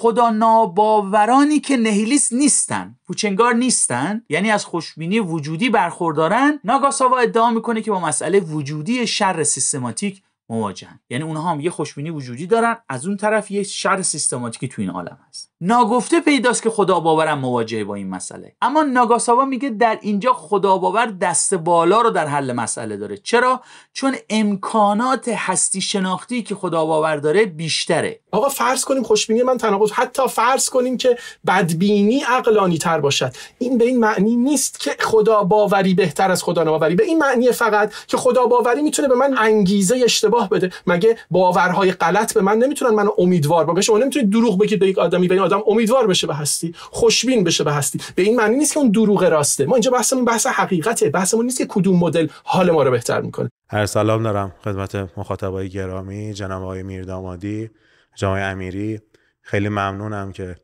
خدا ناباورانی که نهیلیس نیستن پوچنگار نیستن یعنی از خوشبینی وجودی برخوردارن ناگاساوا ادعا میکنه که با مسئله وجودی شر سیستماتیک مواجهن یعنی اونها هم یه خوشبینی وجودی دارن از اون طرف یه شر سیستماتیکی تو این عالم هست ناگفته پیداست که خدا باورم مواجهه با این مسئله اما ناگاساوا میگه در اینجا خدا باور دست بالا رو در حل مسئله داره چرا چون امکانات هستی شناختی که خدا باور داره بیشتره آقا فرض کنیم خوشبینی من تناقض حتی فرض کنیم که بدبینی عقلانی تر باشد این به این معنی نیست که خدا باوری بهتر از خدا ناباوری به این معنی فقط که خدا باوری میتونه به من انگیزه اشتباه بده مگه باورهای غلط به من نمیتونن منو امیدوار بکنن شما نمیتونید دروغ بگید به یک آدمی به آدم امیدوار بشه به هستی خوشبین بشه به هستی به این معنی نیست که اون دروغ راسته ما اینجا بحثمون بحث حقیقته بحثمون نیست که کدوم مدل حال ما رو بهتر میکنه هر سلام دارم خدمت مخاطبای گرامی جناب آقای میردامادی جناب امیری خیلی ممنونم که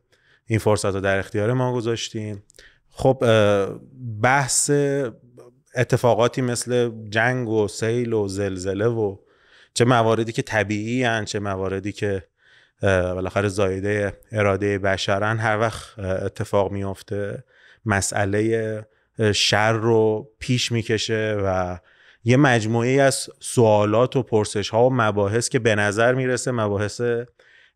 این فرصت رو در اختیار ما گذاشتیم خب بحث اتفاقاتی مثل جنگ و سیل و زلزله و چه مواردی که طبیعی هن، چه مواردی که بالاخره زایده اراده بشرن هر وقت اتفاق میافته مسئله شر رو پیش میکشه و یه مجموعه از سوالات و پرسش ها و مباحث که به نظر میرسه مباحث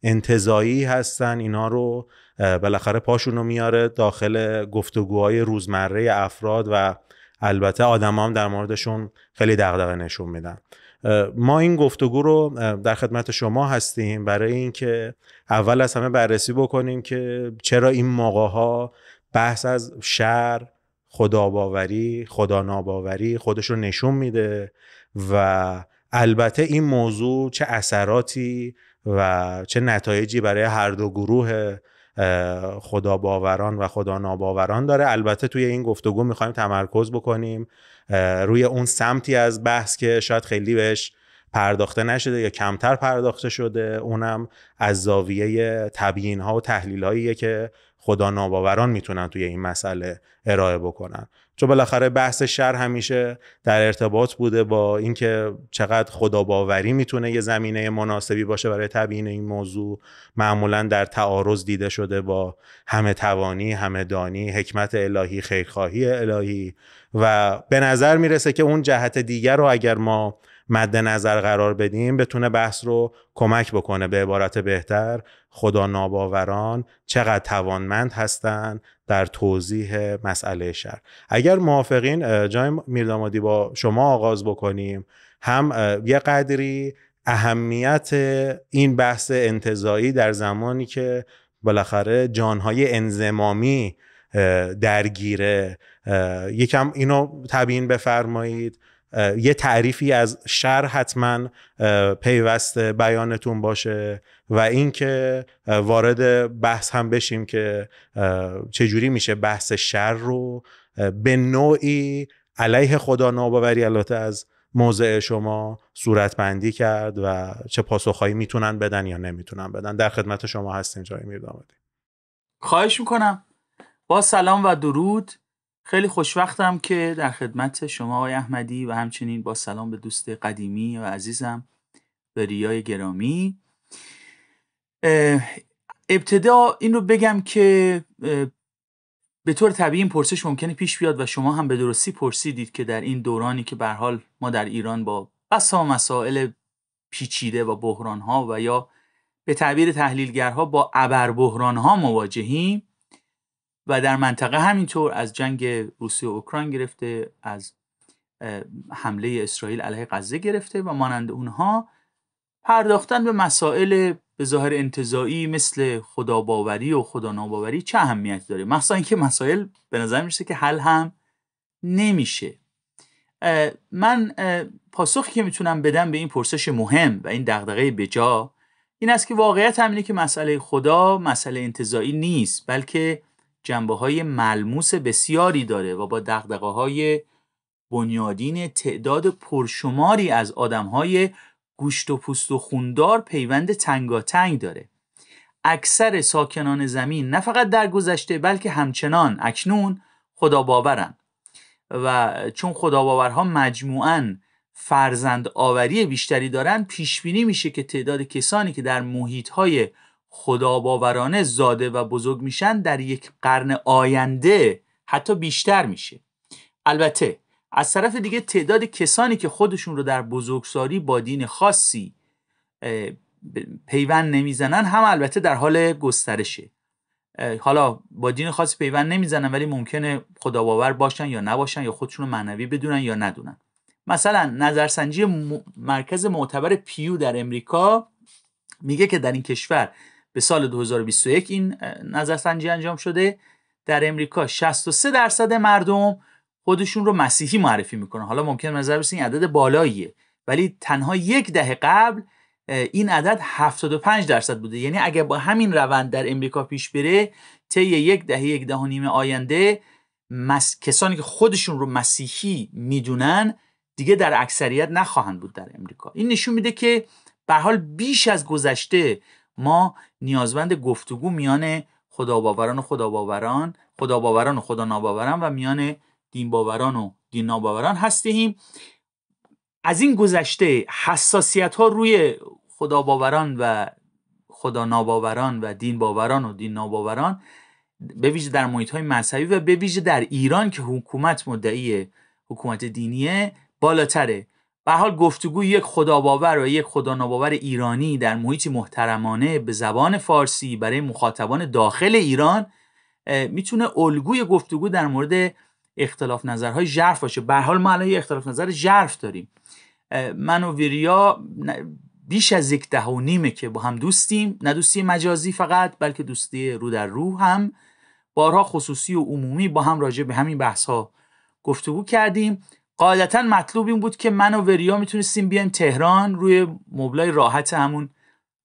انتظایی هستن اینا رو بالاخره پاشون رو میاره داخل گفتگوهای روزمره افراد و البته آدم هم در موردشون خیلی دغدغه نشون میدن ما این گفتگو رو در خدمت شما هستیم برای اینکه اول از همه بررسی بکنیم که چرا این موقع ها بحث از شر خداباوری خدا ناباوری خودش رو نشون میده و البته این موضوع چه اثراتی و چه نتایجی برای هر دو گروه خدا باوران و خدا ناباوران داره البته توی این گفتگو میخوایم تمرکز بکنیم روی اون سمتی از بحث که شاید خیلی بهش پرداخته نشده یا کمتر پرداخته شده اونم از زاویه تبیین ها و تحلیل هایی که خدا ناباوران میتونن توی این مسئله ارائه بکنن چون بالاخره بحث شر همیشه در ارتباط بوده با اینکه چقدر خدا باوری میتونه یه زمینه مناسبی باشه برای تبیین این موضوع معمولا در تعارض دیده شده با همه توانی همه دانی حکمت الهی خیرخواهی الهی و به نظر میرسه که اون جهت دیگر رو اگر ما مد نظر قرار بدیم بتونه بحث رو کمک بکنه به عبارت بهتر خدا ناباوران چقدر توانمند هستند در توضیح مسئله شر اگر موافقین جای میردامادی با شما آغاز بکنیم هم یه قدری اهمیت این بحث انتظایی در زمانی که بالاخره جانهای انزمامی درگیره یکم اینو تبیین بفرمایید یه تعریفی از شر حتما پیوست بیانتون باشه و اینکه وارد بحث هم بشیم که چجوری میشه بحث شر رو به نوعی علیه خدا ناباوری البته از موضع شما صورت بندی کرد و چه پاسخهایی میتونن بدن یا نمیتونن بدن در خدمت شما هستیم جای میردامدی خواهش میکنم با سلام و درود خیلی خوشوقتم که در خدمت شما آقای احمدی و همچنین با سلام به دوست قدیمی و عزیزم به ریای گرامی ابتدا این رو بگم که به طور طبیعی این پرسش ممکنه پیش بیاد و شما هم به درستی پرسیدید که در این دورانی که به حال ما در ایران با بسا مسائل پیچیده و بحران ها و یا به تعبیر تحلیلگرها با ابر بحران ها مواجهیم و در منطقه همینطور از جنگ روسیه و اوکراین گرفته از حمله اسرائیل علیه غزه گرفته و مانند اونها پرداختن به مسائل به ظاهر انتظایی مثل خداباوری و خداناباوری چه اهمیت داره مخصوصا اینکه مسائل به نظر میرسه که حل هم نمیشه من پاسخی که میتونم بدم به این پرسش مهم و این دغدغه بجا این است که واقعیت همینه که مسئله خدا مسئله انتظایی نیست بلکه های ملموس بسیاری داره و با های بنیادین تعداد پرشماری از های گوشت و پوست و خوندار پیوند تنگاتنگ داره اکثر ساکنان زمین نه فقط در گذشته بلکه همچنان اکنون خدا باورن و چون خدا باورها مجموعاً فرزند آوری بیشتری دارند پیش بینی میشه که تعداد کسانی که در محیط های خداباورانه زاده و بزرگ میشن در یک قرن آینده حتی بیشتر میشه البته از طرف دیگه تعداد کسانی که خودشون رو در بزرگساری با دین خاصی پیوند نمیزنن هم البته در حال گسترشه حالا با دین خاصی پیوند نمیزنن ولی ممکنه خداباور باشن یا نباشن یا خودشون رو معنوی بدونن یا ندونن مثلا نظرسنجی مرکز معتبر پیو در امریکا میگه که در این کشور به سال 2021 این نظرسنجی انجام شده در امریکا 63 درصد مردم خودشون رو مسیحی معرفی میکنن حالا ممکن نظر برسه این عدد بالاییه ولی تنها یک دهه قبل این عدد 75 درصد بوده یعنی اگر با همین روند در امریکا پیش بره طی یک دهه یک ده و نیم آینده کسانی که خودشون رو مسیحی میدونن دیگه در اکثریت نخواهند بود در امریکا این نشون میده که به حال بیش از گذشته ما نیازمند گفتگو میان باوران و خدا باوران و خدا ناباوران و میان باوران و دین ناباوران هستیم از این گذشته حساسیت ها روی باوران و خدا ناباوران و دین باوران و دین ناباوران به ویژه در محیط های مذهبی و به ویژه در ایران که حکومت مدعی حکومت دینیه بالاتره به حال گفتگو یک خداباور و یک خداناباور ایرانی در محیط محترمانه به زبان فارسی برای مخاطبان داخل ایران میتونه الگوی گفتگو در مورد اختلاف نظرهای جرف باشه به حال ما الان اختلاف نظر جرف داریم من و ویریا بیش از یک ده و نیمه که با هم دوستیم نه دوستی مجازی فقط بلکه دوستی رو در رو هم بارها خصوصی و عمومی با هم راجع به همین بحث ها گفتگو کردیم قاعدتا مطلوب این بود که من و وریا میتونستیم بیایم تهران روی مبلای راحت همون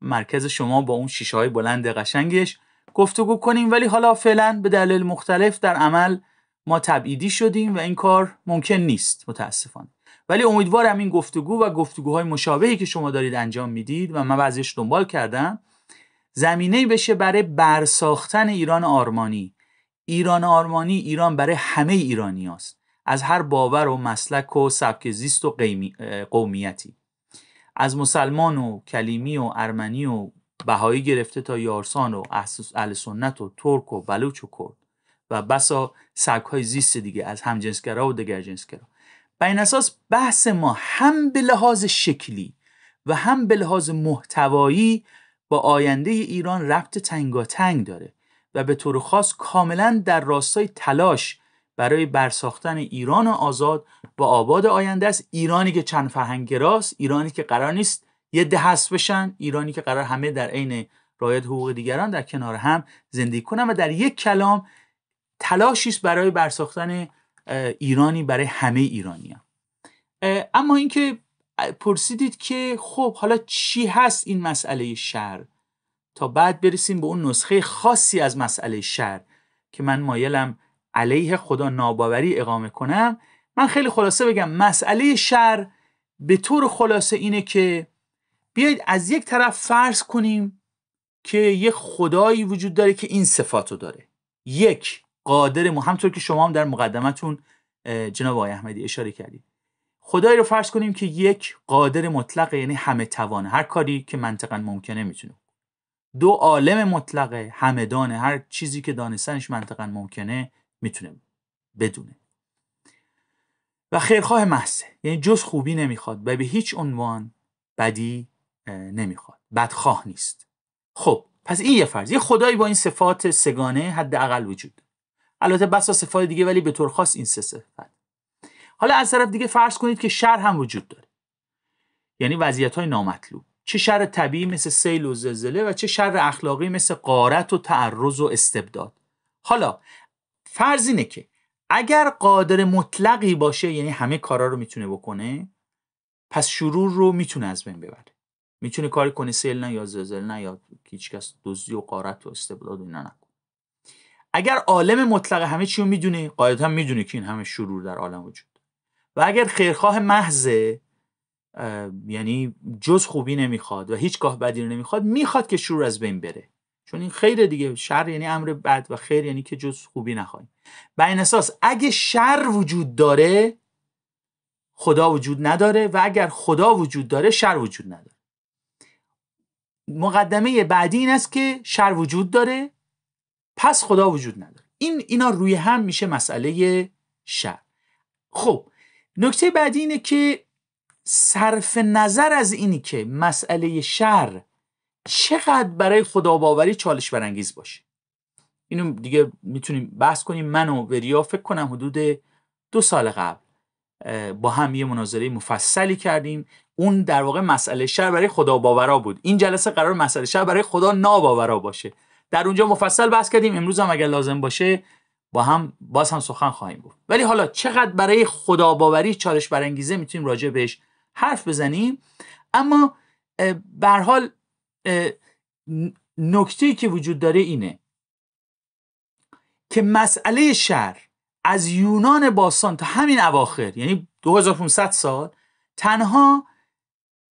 مرکز شما با اون شیشه های بلند قشنگش گفتگو کنیم ولی حالا فعلا به دلیل مختلف در عمل ما تبعیدی شدیم و این کار ممکن نیست متاسفانه ولی امیدوارم این گفتگو و گفتگوهای مشابهی که شما دارید انجام میدید و من بعضیش دنبال کردم زمینه بشه برای برساختن ایران آرمانی ایران آرمانی ایران برای همه ایرانیاست. از هر باور و مسلک و سبک زیست و قومیتی از مسلمان و کلیمی و ارمنی و بهایی گرفته تا یارسان و اهل سنت و ترک و بلوچ و کرد و بسا سبک های زیست دیگه از همجنسگرا و دگرجنسگرا بر این اساس بحث ما هم به لحاظ شکلی و هم به لحاظ محتوایی با آینده ایران ربط تنگاتنگ داره و به طور خاص کاملا در راستای تلاش برای برساختن ایران آزاد با آباد آینده است ایرانی که چند فرهنگراست ایرانی که قرار نیست یه هست بشن ایرانی که قرار همه در عین رایت حقوق دیگران در کنار هم زندگی کنن و در یک کلام تلاشی است برای برساختن ایرانی برای همه ایرانی هم. اما اینکه پرسیدید که خب حالا چی هست این مسئله شر تا بعد برسیم به اون نسخه خاصی از مسئله شر که من مایلم علیه خدا ناباوری اقامه کنم من خیلی خلاصه بگم مسئله شر به طور خلاصه اینه که بیایید از یک طرف فرض کنیم که یک خدایی وجود داره که این صفات رو داره یک قادر ما همطور که شما هم در مقدمتون جناب آقای احمدی اشاره کردید خدایی رو فرض کنیم که یک قادر مطلق یعنی همه توانه هر کاری که منطقا ممکنه میتونه دو عالم مطلق همدان هر چیزی که دانستنش منطقا ممکنه میتونه بدونه و خیرخواه محسه یعنی جز خوبی نمیخواد و به هیچ عنوان بدی نمیخواد بدخواه نیست خب پس این یه فرض یه خدایی با این صفات سگانه حداقل وجود البته بسا صفات دیگه ولی به طور خاص این سه صفت حالا از طرف دیگه فرض کنید که شر هم وجود داره یعنی وضعیت های نامطلوب چه شر طبیعی مثل سیل و زلزله و چه شر اخلاقی مثل قارت و تعرض و استبداد حالا فرض اینه که اگر قادر مطلقی باشه یعنی همه کارا رو میتونه بکنه پس شرور رو میتونه از بین ببره میتونه کاری کنه سیل نه یا زلزله نه یا هیچکس دزدی و قارت و استبداد اینا نکنه اگر عالم مطلق همه چی رو میدونه قاعدتا میدونه که این همه شرور در عالم وجود و اگر خیرخواه محض یعنی جز خوبی نمیخواد و هیچگاه بدی رو نمیخواد میخواد که شرور از بین بره چون این خیر دیگه شر یعنی امر بد و خیر یعنی که جز خوبی نخواهیم بر این اساس اگه شر وجود داره خدا وجود نداره و اگر خدا وجود داره شر وجود نداره مقدمه بعدی این است که شر وجود داره پس خدا وجود نداره این اینا روی هم میشه مسئله شر خب نکته بعدی اینه که صرف نظر از اینی که مسئله شر چقدر برای خدا باوری چالش برانگیز باشه اینو دیگه میتونیم بحث کنیم من و وریا فکر کنم حدود دو سال قبل با هم یه مناظره مفصلی کردیم اون در واقع مسئله شر برای خدا باورا بود این جلسه قرار مسئله شر برای خدا ناباورا باشه در اونجا مفصل بحث کردیم امروز هم اگر لازم باشه با هم باز هم سخن خواهیم بود ولی حالا چقدر برای خدا باوری چالش برانگیزه میتونیم راجع بهش حرف بزنیم اما به حال نکته که وجود داره اینه که مسئله شر از یونان باستان تا همین اواخر یعنی 2500 سال تنها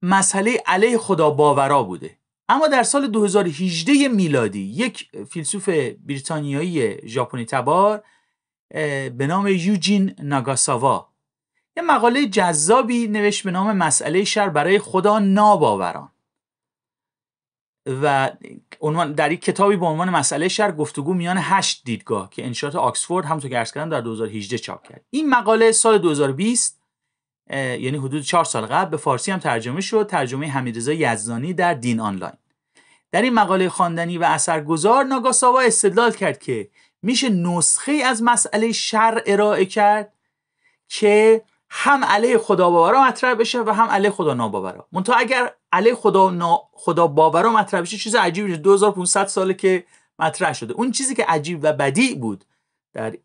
مسئله علیه خدا باورا بوده اما در سال 2018 میلادی یک فیلسوف بریتانیایی ژاپنی تبار به نام یوجین ناگاساوا یه مقاله جذابی نوشت به نام مسئله شر برای خدا ناباوران و عنوان در یک کتابی با عنوان مسئله شر گفتگو میان هشت دیدگاه که انشاات آکسفورد همونطور که عرض کردم در 2018 چاپ کرد این مقاله سال 2020 یعنی حدود چهار سال قبل به فارسی هم ترجمه شد ترجمه حمیدرضا یزدانی در دین آنلاین در این مقاله خواندنی و اثرگذار ناگاساوا استدلال کرد که میشه نسخه از مسئله شر ارائه کرد که هم علیه خدا باورا مطرح بشه و هم علیه خدا ناباورا منتها اگر علیه خدا نا... خدا باورا مطرح بشه چیز عجیبی 2500 ساله که مطرح شده اون چیزی که عجیب و بدی بود در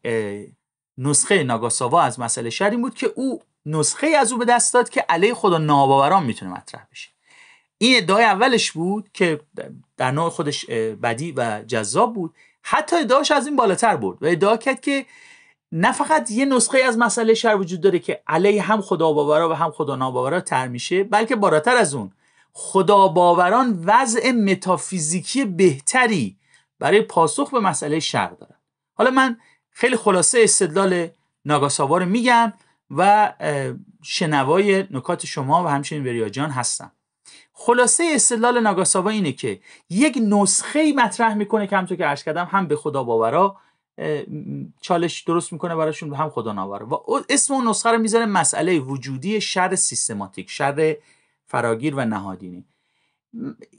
نسخه ناگاساوا از مسئله شهر بود که او نسخه از او به دست داد که علیه خدا ناباوران میتونه مطرح بشه این ادعای اولش بود که در نوع خودش بدی و جذاب بود حتی ادعاش از این بالاتر برد و ادعا کرد که نه فقط یه نسخه از مسئله شر وجود داره که علیه هم خدا باورا و هم خدا ناباورا تر میشه بلکه باراتر از اون خدا باوران وضع متافیزیکی بهتری برای پاسخ به مسئله شر دارن حالا من خیلی خلاصه استدلال ناگاساوا رو میگم و شنوای نکات شما و همچنین وریاجان هستم خلاصه استدلال ناگاساوا اینه که یک نسخه مطرح میکنه که همطور که عرض کردم هم به خدا باورا چالش درست میکنه براشون هم خدا نواره و اسم اون نسخه رو میذاره مسئله وجودی شر سیستماتیک شر فراگیر و نهادینی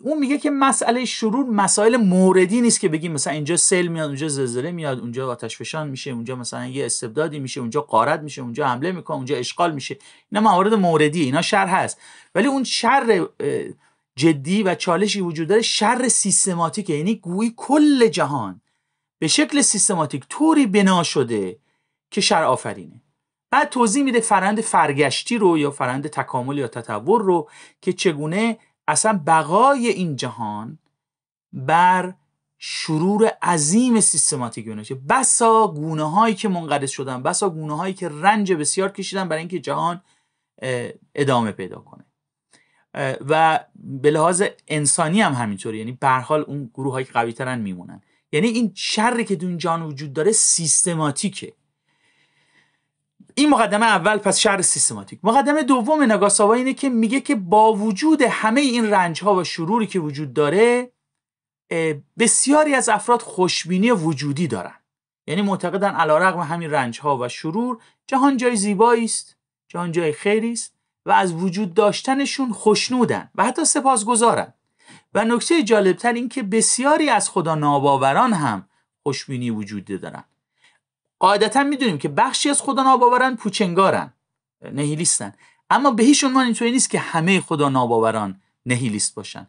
اون میگه که مسئله شروع مسائل موردی نیست که بگیم مثلا اینجا سیل میاد اونجا زلزله میاد اونجا آتش فشان میشه اونجا مثلا یه استبدادی میشه اونجا قارت میشه اونجا حمله میکنه اونجا اشغال میشه اینا موارد موردی اینا شر هست ولی اون شر جدی و چالشی وجود داره شر سیستماتیکه یعنی گویی کل جهان به شکل سیستماتیک طوری بنا شده که شر آفرینه بعد توضیح میده فرند فرگشتی رو یا فرند تکامل یا تطور رو که چگونه اصلا بقای این جهان بر شرور عظیم سیستماتیک یونانیه بسا گونه هایی که منقرض شدن بسا گونه هایی که رنج بسیار کشیدن برای اینکه جهان ادامه پیدا کنه و به لحاظ انسانی هم همینطوری یعنی به حال اون گروه هایی که قوی ترن میمونن یعنی این شری که دون جان وجود داره سیستماتیکه این مقدمه اول پس شر سیستماتیک مقدمه دوم نگاساوا اینه که میگه که با وجود همه این رنج ها و شروری که وجود داره بسیاری از افراد خوشبینی وجودی دارن یعنی معتقدن رقم همین رنج ها و شرور جهان جای زیبایی است جهان جای خیری است و از وجود داشتنشون خوشنودن و حتی سپاسگزارن و نکته جالبتر این که بسیاری از خدا ناباوران هم خوشبینی وجود دارن قاعدتا میدونیم که بخشی از خدا ناباوران پوچنگارن نهیلیستن اما به هیچ عنوان اینطوری نیست که همه خدا ناباوران نهیلیست باشن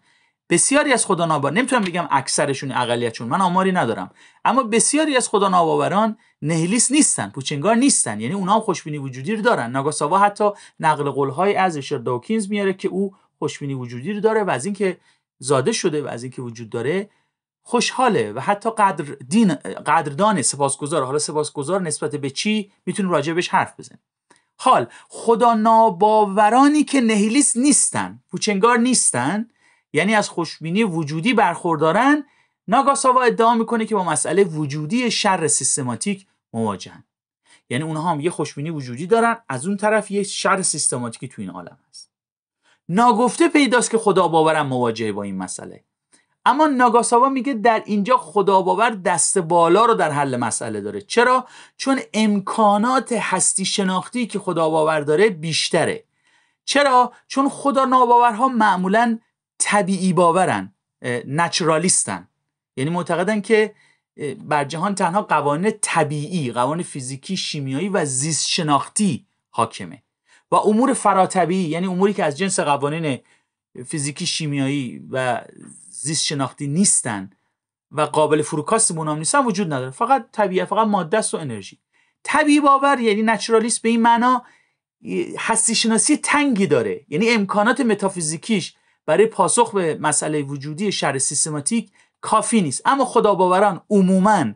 بسیاری از خدا ناباوران نمیتونم بگم اکثرشون اقلیتشون من آماری ندارم اما بسیاری از خدا ناباوران نهیلیست نیستن پوچنگار نیستن یعنی اونها خوشبینی وجودی رو دارن ناگاساوا حتی نقل قولهایی از اشر داوکینز میاره که او خوشبینی وجودی رو داره و از اینکه زاده شده و از اینکه وجود داره خوشحاله و حتی قدر دین قدردان سپاسگزار حالا سپاسگزار نسبت به چی میتونیم راجبش حرف بزنیم حال خدا ناباورانی که نهیلیست نیستن پوچنگار نیستن یعنی از خوشبینی وجودی برخوردارن ناگاساوا ادعا میکنه که با مسئله وجودی شر سیستماتیک مواجهن یعنی اونها هم یه خوشبینی وجودی دارن از اون طرف یه شر سیستماتیکی تو این عالم هست ناگفته پیداست که خدا باورم مواجهه با این مسئله اما ناگاساوا میگه در اینجا خدا باور دست بالا رو در حل مسئله داره چرا چون امکانات هستی شناختی که خدا باور داره بیشتره چرا چون خدا ناباورها معمولا طبیعی باورن نچرالیستن یعنی معتقدن که بر جهان تنها قوانین طبیعی قوانین فیزیکی شیمیایی و زیست شناختی حاکمه و امور فراتبی یعنی اموری که از جنس قوانین فیزیکی شیمیایی و زیست شناختی نیستن و قابل فروکاست هم نیستن وجود نداره فقط طبیعت فقط ماده است و انرژی طبیعی باور یعنی نچرالیست به این معنا هستی شناسی تنگی داره یعنی امکانات متافیزیکیش برای پاسخ به مسئله وجودی شر سیستماتیک کافی نیست اما خدا باوران عموماً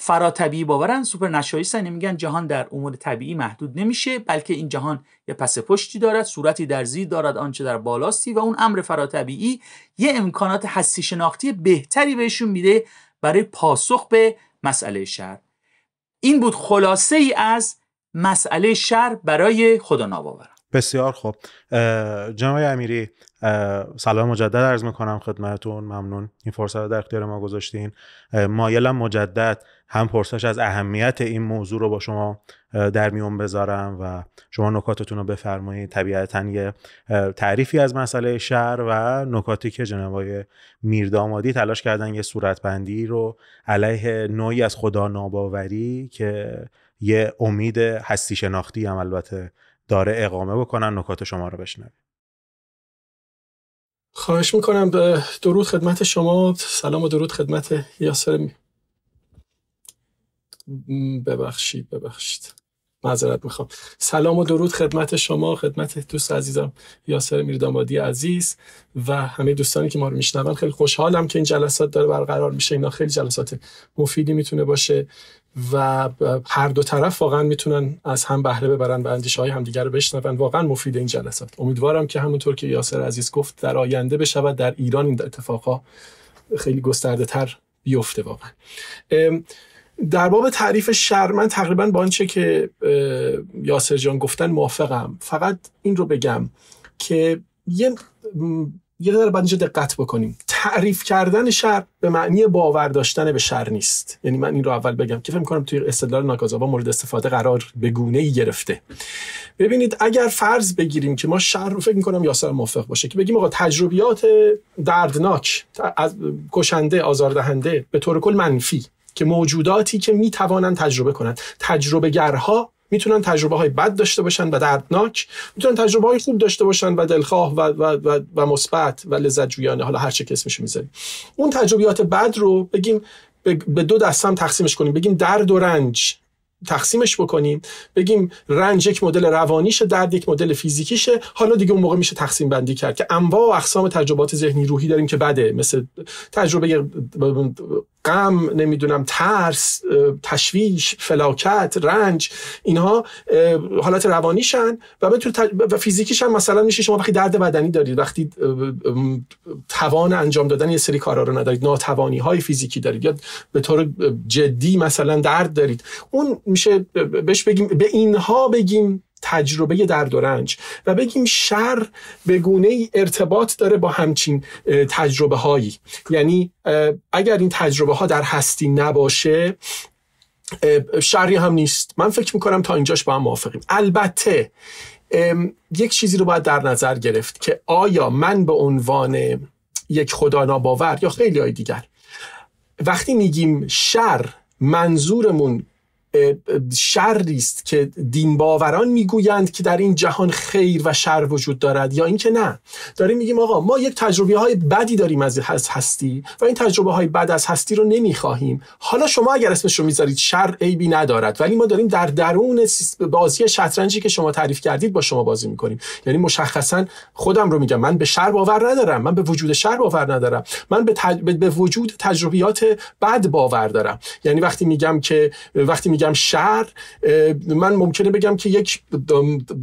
فرا طبیعی باورن سوپر نشایستن میگن جهان در امور طبیعی محدود نمیشه بلکه این جهان یه پس پشتی دارد صورتی در زیر دارد آنچه در بالاستی و اون امر فراطبیعی یه امکانات هستی شناختی بهتری بهشون میده برای پاسخ به مسئله شر این بود خلاصه ای از مسئله شر برای خدا ناباورن بسیار خوب جناب امیری سلام مجدد عرض میکنم خدمتون ممنون این فرصت رو در اختیار ما گذاشتین مایلم مجدد هم پرسش از اهمیت این موضوع رو با شما در میون بذارم و شما نکاتتون رو بفرمایید طبیعتا یه تعریفی از مسئله شهر و نکاتی که جناب میردامادی تلاش کردن یه صورتبندی رو علیه نوعی از خدا ناباوری که یه امید هستی شناختی هم البته داره اقامه بکنن نکات شما رو بشنویم خواهش میکنم درود خدمت شما سلام و درود خدمت یاسر ببخشید ببخشید معذرت میخوام سلام و درود خدمت شما خدمت دوست عزیزم یاسر میردامادی عزیز و همه دوستانی که ما رو میشنون خیلی خوشحالم که این جلسات داره برقرار میشه اینا خیلی جلسات مفیدی میتونه باشه و هر دو طرف واقعا میتونن از هم بهره ببرن و اندیشه های همدیگر رو بشنون واقعا مفید این جلسات امیدوارم که همونطور که یاسر عزیز گفت در آینده بشود در ایران این اتفاقها خیلی گسترده تر بیفته واقعا در باب تعریف شر من تقریبا با آنچه که یاسر جان گفتن موافقم فقط این رو بگم که یه یه ذره بعد دقت بکنیم تعریف کردن شر به معنی باور داشتن به شر نیست یعنی من این رو اول بگم که فکر کنم توی استدلال ناکازابا مورد استفاده قرار به گونه ای گرفته ببینید اگر فرض بگیریم که ما شر رو فکر میکنم یاسر موافق باشه که بگیم آقا تجربیات دردناک از کشنده آزاردهنده به طور کل منفی که موجوداتی که میتوانند تجربه کنند تجربه گرها میتونن تجربه های بد داشته باشن و دردناک میتونن تجربه های خوب داشته باشن و دلخواه و و و, مثبت و, لذت جویانه حالا هر چه اسمش میذاریم اون تجربیات بد رو بگیم به دو هم تقسیمش کنیم بگیم درد و رنج تقسیمش بکنیم بگیم رنج یک مدل روانیشه درد یک مدل فیزیکیشه حالا دیگه اون موقع میشه تقسیم بندی کرد که انواع و اقسام تجربات ذهنی روحی داریم که بده مثل تجربه غم نمیدونم ترس تشویش فلاکت رنج اینها حالات روانیشن و به و فیزیکیش هم مثلا میشه شما وقتی درد بدنی دارید وقتی توان انجام دادن یه سری کارا رو ندارید ناتوانی های فیزیکی دارید یا به طور جدی مثلا درد دارید اون میشه بهش بگیم به اینها بگیم تجربه درد و رنج و بگیم شر به گونه ای ارتباط داره با همچین تجربه هایی یعنی اگر این تجربه ها در هستی نباشه شری هم نیست من فکر میکنم تا اینجاش با هم موافقیم البته یک چیزی رو باید در نظر گرفت که آیا من به عنوان یک خدا ناباور یا خیلی های دیگر وقتی میگیم شر منظورمون شری است که دین باوران میگویند که در این جهان خیر و شر وجود دارد یا اینکه نه داریم میگیم آقا ما یک تجربه های بدی داریم از هستی و این تجربه های بد از هستی رو نمیخواهیم حالا شما اگر اسمش رو میذارید شر عیبی ندارد ولی ما داریم در درون بازی شطرنجی که شما تعریف کردید با شما بازی میکنیم یعنی مشخصا خودم رو میگم من به شر باور ندارم من به وجود شر باور ندارم من به, به وجود تجربیات بد باور دارم یعنی وقتی میگم که وقتی میگم شر من ممکنه بگم که یک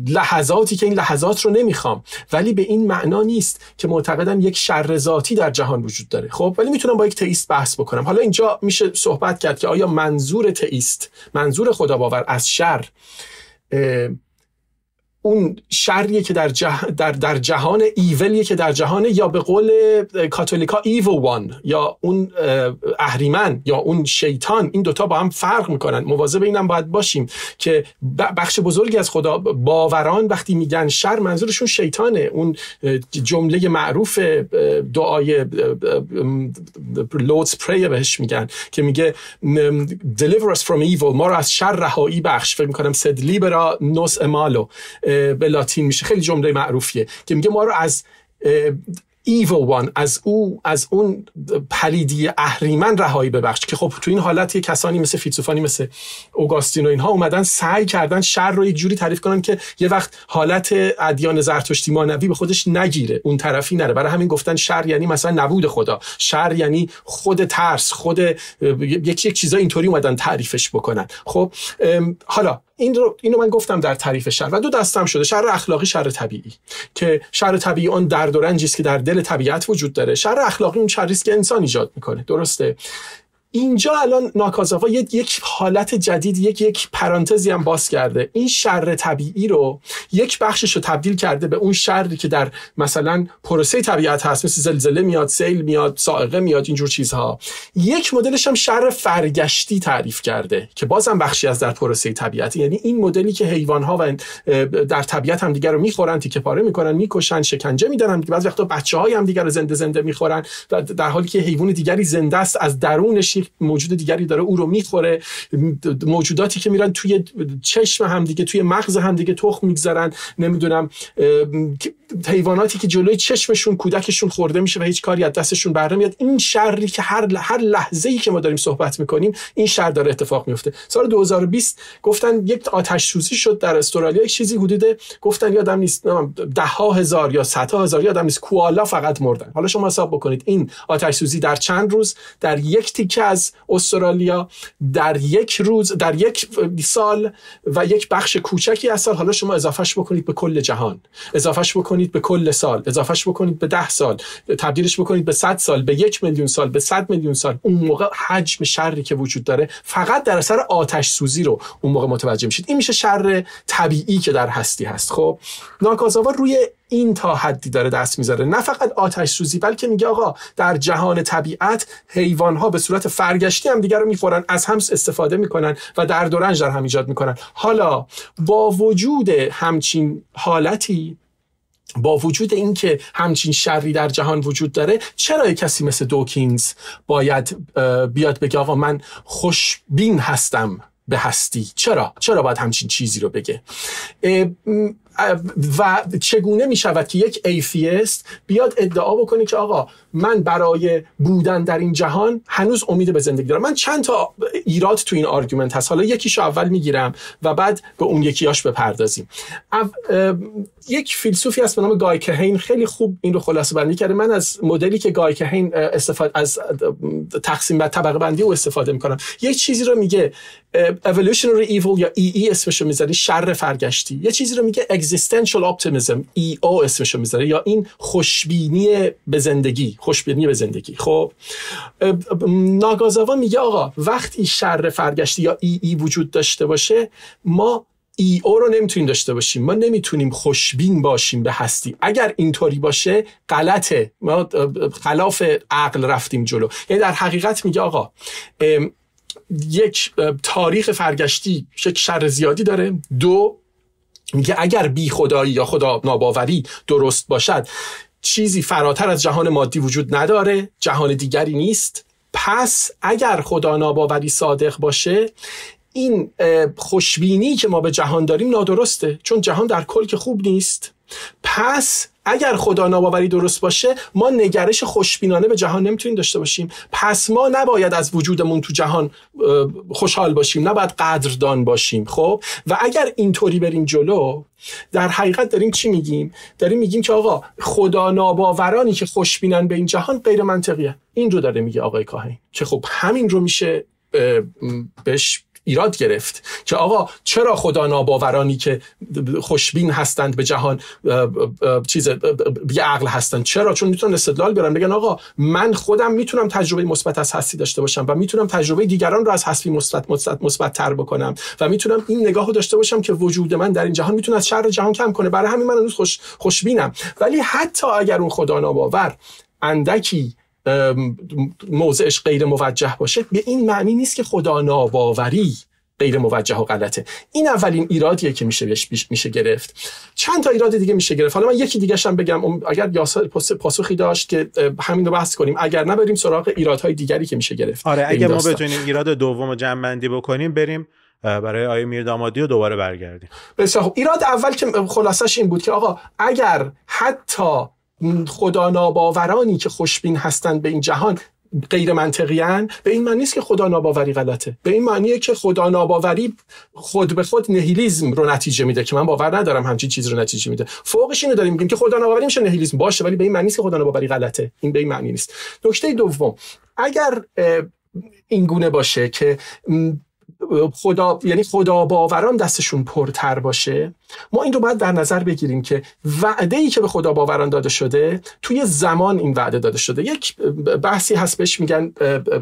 لحظاتی که این لحظات رو نمیخوام ولی به این معنا نیست که معتقدم یک شر ذاتی در جهان وجود داره خب ولی میتونم با یک تئیست بحث بکنم حالا اینجا میشه صحبت کرد که آیا منظور تئیست منظور خدا باور از شر اون شریه که در, جه در, در جهان ایولیه که در جهان یا به قول کاتولیکا ایو وان یا اون اهریمن یا اون شیطان این دوتا با هم فرق میکنن مواظب اینم باید باشیم که بخش بزرگی از خدا باوران وقتی میگن شر منظورشون شیطانه اون جمله معروف دعای لودز پری بهش میگن که میگه deliver us from evil ما رو از شر رهایی بخش فکر میکنم سد لیبرا نوس امالو به لاتین میشه خیلی جمله معروفیه که میگه ما رو از وان از او از اون پلیدی اهریمن رهایی ببخش که خب تو این حالت یه کسانی مثل فیلسوفانی مثل اوگاستین و اینها اومدن سعی کردن شر رو یک جوری تعریف کنن که یه وقت حالت ادیان زرتشتی مانوی به خودش نگیره اون طرفی نره برای همین گفتن شر یعنی مثلا نبود خدا شر یعنی خود ترس خود یکی یک چیزا اینطوری اومدن تعریفش بکنن خب حالا این رو اینو من گفتم در تعریف شر و دو دستم شده شر اخلاقی شر طبیعی که شر طبیعی آن درد و رنجی است که در طبیعت وجود داره شر اخلاقی اون شریست که انسان ایجاد میکنه درسته اینجا الان ناکازاوا یک حالت جدید یک یک پرانتزی هم باز کرده این شر طبیعی رو یک بخشش رو تبدیل کرده به اون شری که در مثلا پروسه طبیعت هست مثل زلزله میاد سیل میاد سائقه میاد اینجور چیزها یک مدلش هم شر فرگشتی تعریف کرده که بازم بخشی از در پروسه طبیعت یعنی این مدلی که حیوان ها و در طبیعت هم دیگر رو میخورن تیکه پاره میکنن میکشن شکنجه میدن بعضی وقتا بچه هم دیگر رو زنده زنده میخورن و در حالی که حیوان دیگری زنده است از درونش یک موجود دیگری داره او رو میخوره موجوداتی که میرن توی چشم دیگه توی مغز دیگه تخم میگذرن نمیدونم حیواناتی که جلوی چشمشون کودکشون خورده میشه و هیچ کاری از دستشون بر نمیاد این شری که هر هر لحظه ای که ما داریم صحبت میکنیم این شر داره اتفاق میفته سال 2020 گفتن یک آتش سوزی شد در استرالیا یک چیزی حدود گفتن یادم نیست ده هزار یا ها هزار یادم نیست کوالا فقط مردن حالا شما حساب بکنید این آتش سوزی در چند روز در یک تیکه از استرالیا در یک روز در یک سال و یک بخش کوچکی از سال حالا شما اضافهش بکنید به کل جهان اضافهش بکنید به کل سال اضافهش بکنید به ده سال تبدیلش بکنید به صد سال به یک میلیون سال به صد میلیون سال اون موقع حجم شری که وجود داره فقط در اثر آتش سوزی رو اون موقع متوجه میشید این میشه شر طبیعی که در هستی هست خب ناکازاوا روی این تا حدی داره دست میذاره نه فقط آتش سوزی بلکه میگه آقا در جهان طبیعت حیوان ها به صورت فرگشتی هم دیگر رو میخورن از هم استفاده میکنن و در و در هم ایجاد میکنن حالا با وجود همچین حالتی با وجود اینکه همچین شری در جهان وجود داره چرا کسی مثل دوکینز باید بیاد بگه آقا من خوشبین هستم به هستی چرا چرا باید همچین چیزی رو بگه و چگونه می شود که یک ایفیست بیاد ادعا بکنه که آقا من برای بودن در این جهان هنوز امید به زندگی دارم من چند تا ایراد تو این آرگومنت هست حالا یکیشو اول میگیرم و بعد به اون یکیاش بپردازیم یک فیلسوفی هست به نام گایکهین خیلی خوب این رو خلاصه بندی کرده من از مدلی که گایکهین استفاده از تقسیم و طبقه بندی او استفاده میکنم یک چیزی رو میگه evolutionary evil یا ای e ای e اسمشو میذاری... شر فرگشتی یه چیزی رو میگه existential optimism ای e او اسمشو میذاره یا این خوشبینی به زندگی خوشبینی به زندگی خب ناگازاوا میگه آقا وقتی شر فرگشتی یا ای ای وجود داشته باشه ما ای او رو نمیتونیم داشته باشیم ما نمیتونیم خوشبین باشیم به هستی اگر اینطوری باشه غلطه ما خلاف عقل رفتیم جلو یعنی در حقیقت میگه آقا یک تاریخ فرگشتی یک شر زیادی داره دو میگه اگر بی خدایی یا خدا ناباوری درست باشد چیزی فراتر از جهان مادی وجود نداره جهان دیگری نیست پس اگر خدا ناباوری صادق باشه این خوشبینی که ما به جهان داریم نادرسته چون جهان در کل که خوب نیست پس اگر خدا ناباوری درست باشه ما نگرش خوشبینانه به جهان نمیتونیم داشته باشیم پس ما نباید از وجودمون تو جهان خوشحال باشیم نباید قدردان باشیم خب و اگر اینطوری بریم جلو در حقیقت داریم چی میگیم داریم میگیم که آقا خدا ناباورانی که خوشبینن به این جهان غیر منطقیه این رو داره میگه آقای کاهین که خب همین رو میشه بهش ایراد گرفت که آقا چرا خدا ناباورانی که خوشبین هستند به جهان چیز بی عقل هستند چرا چون میتونن استدلال برن بگن آقا من خودم میتونم تجربه مثبت از هستی داشته باشم و میتونم تجربه دیگران رو از هستی مثبت مثبت مثبت تر بکنم و میتونم این نگاهو داشته باشم که وجود من در این جهان میتونه از شر جهان کم کنه برای همین من هنوز خوش خوشبینم ولی حتی اگر اون خدا ناباور اندکی موضعش غیر موجه باشه به این معنی نیست که خدا ناباوری غیر موجه و غلطه این اولین ایرادیه که میشه بهش میشه گرفت چند تا ایراد دیگه میشه گرفت حالا من یکی دیگه هم بگم اگر یاسر پاسخی داشت که همین رو بحث کنیم اگر نبریم سراغ ایرادهای دیگری که میشه گرفت آره اگه ما بتونیم ایراد دوم جمع بندی بکنیم بریم برای آیه میردامادی و دوباره برگردیم بسیار ایراد اول که خلاصش این بود که آقا اگر حتی خدا ناباورانی که خوشبین هستند به این جهان غیر منطقیان به این معنی نیست که خدا ناباوری غلطه به این معنیه که خدا ناباوری خود به خود نهیلیزم رو نتیجه میده که من باور ندارم همچین چیز رو نتیجه میده فوقش اینو داریم میگیم که خدا ناباوری میشه نهیلیزم باشه ولی به این معنی نیست که خدا ناباوری غلطه این به این معنی نیست نکته دوم اگر این گونه باشه که خدا یعنی خدا باوران دستشون پرتر باشه ما این رو باید در نظر بگیریم که وعده ای که به خدا باوران داده شده توی زمان این وعده داده شده یک بحثی هست بهش میگن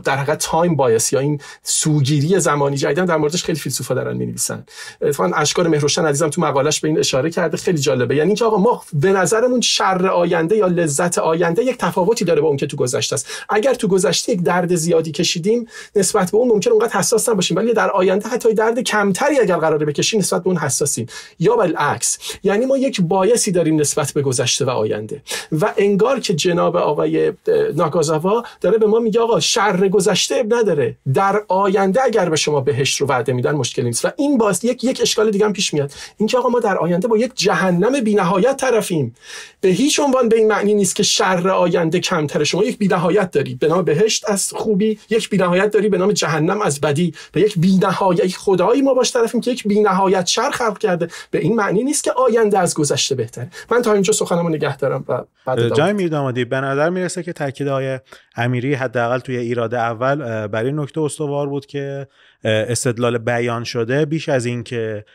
در حقیقت تایم بایس یا این سوگیری زمانی جدیدن در موردش خیلی فیلسوفا دارن نویسن اتفاقا اشکار مهروشن عزیزم تو مقالش به این اشاره کرده خیلی جالبه یعنی اینکه آقا ما به نظرمون شر آینده یا لذت آینده یک تفاوتی داره با اون که تو گذشته است اگر تو گذشته یک درد زیادی کشیدیم نسبت به اون ممکن اونقدر حساس نباشیم ولی در آینده حتی درد کمتری اگر قراره بکشیم نسبت به اون حساسیم یا العکس یعنی ما یک بایسی داریم نسبت به گذشته و آینده و انگار که جناب آقای ناگازوا داره به ما میگه آقا شر گذشته اب نداره در آینده اگر به شما بهشت رو وعده میدن مشکلی نیست و این باز یک یک اشکال دیگه پیش میاد اینکه آقا ما در آینده با یک جهنم بینهایت طرفیم به هیچ عنوان به این معنی نیست که شر آینده کمتر شما یک بینهایت داری به نام بهشت از خوبی یک بینهایت داری به نام جهنم از بدی به یک بینهایت خدایی ما باش طرفیم که یک بینهایت شر خلق کرده به این معنی نیست که آینده از گذشته بهتره من تا اینجا سخنمو نگه دارم و بعد جای میردامادی به نظر میرسه که تاکیدهای امیری حداقل توی ایراد اول برای نکته استوار بود که استدلال بیان شده بیش از اینکه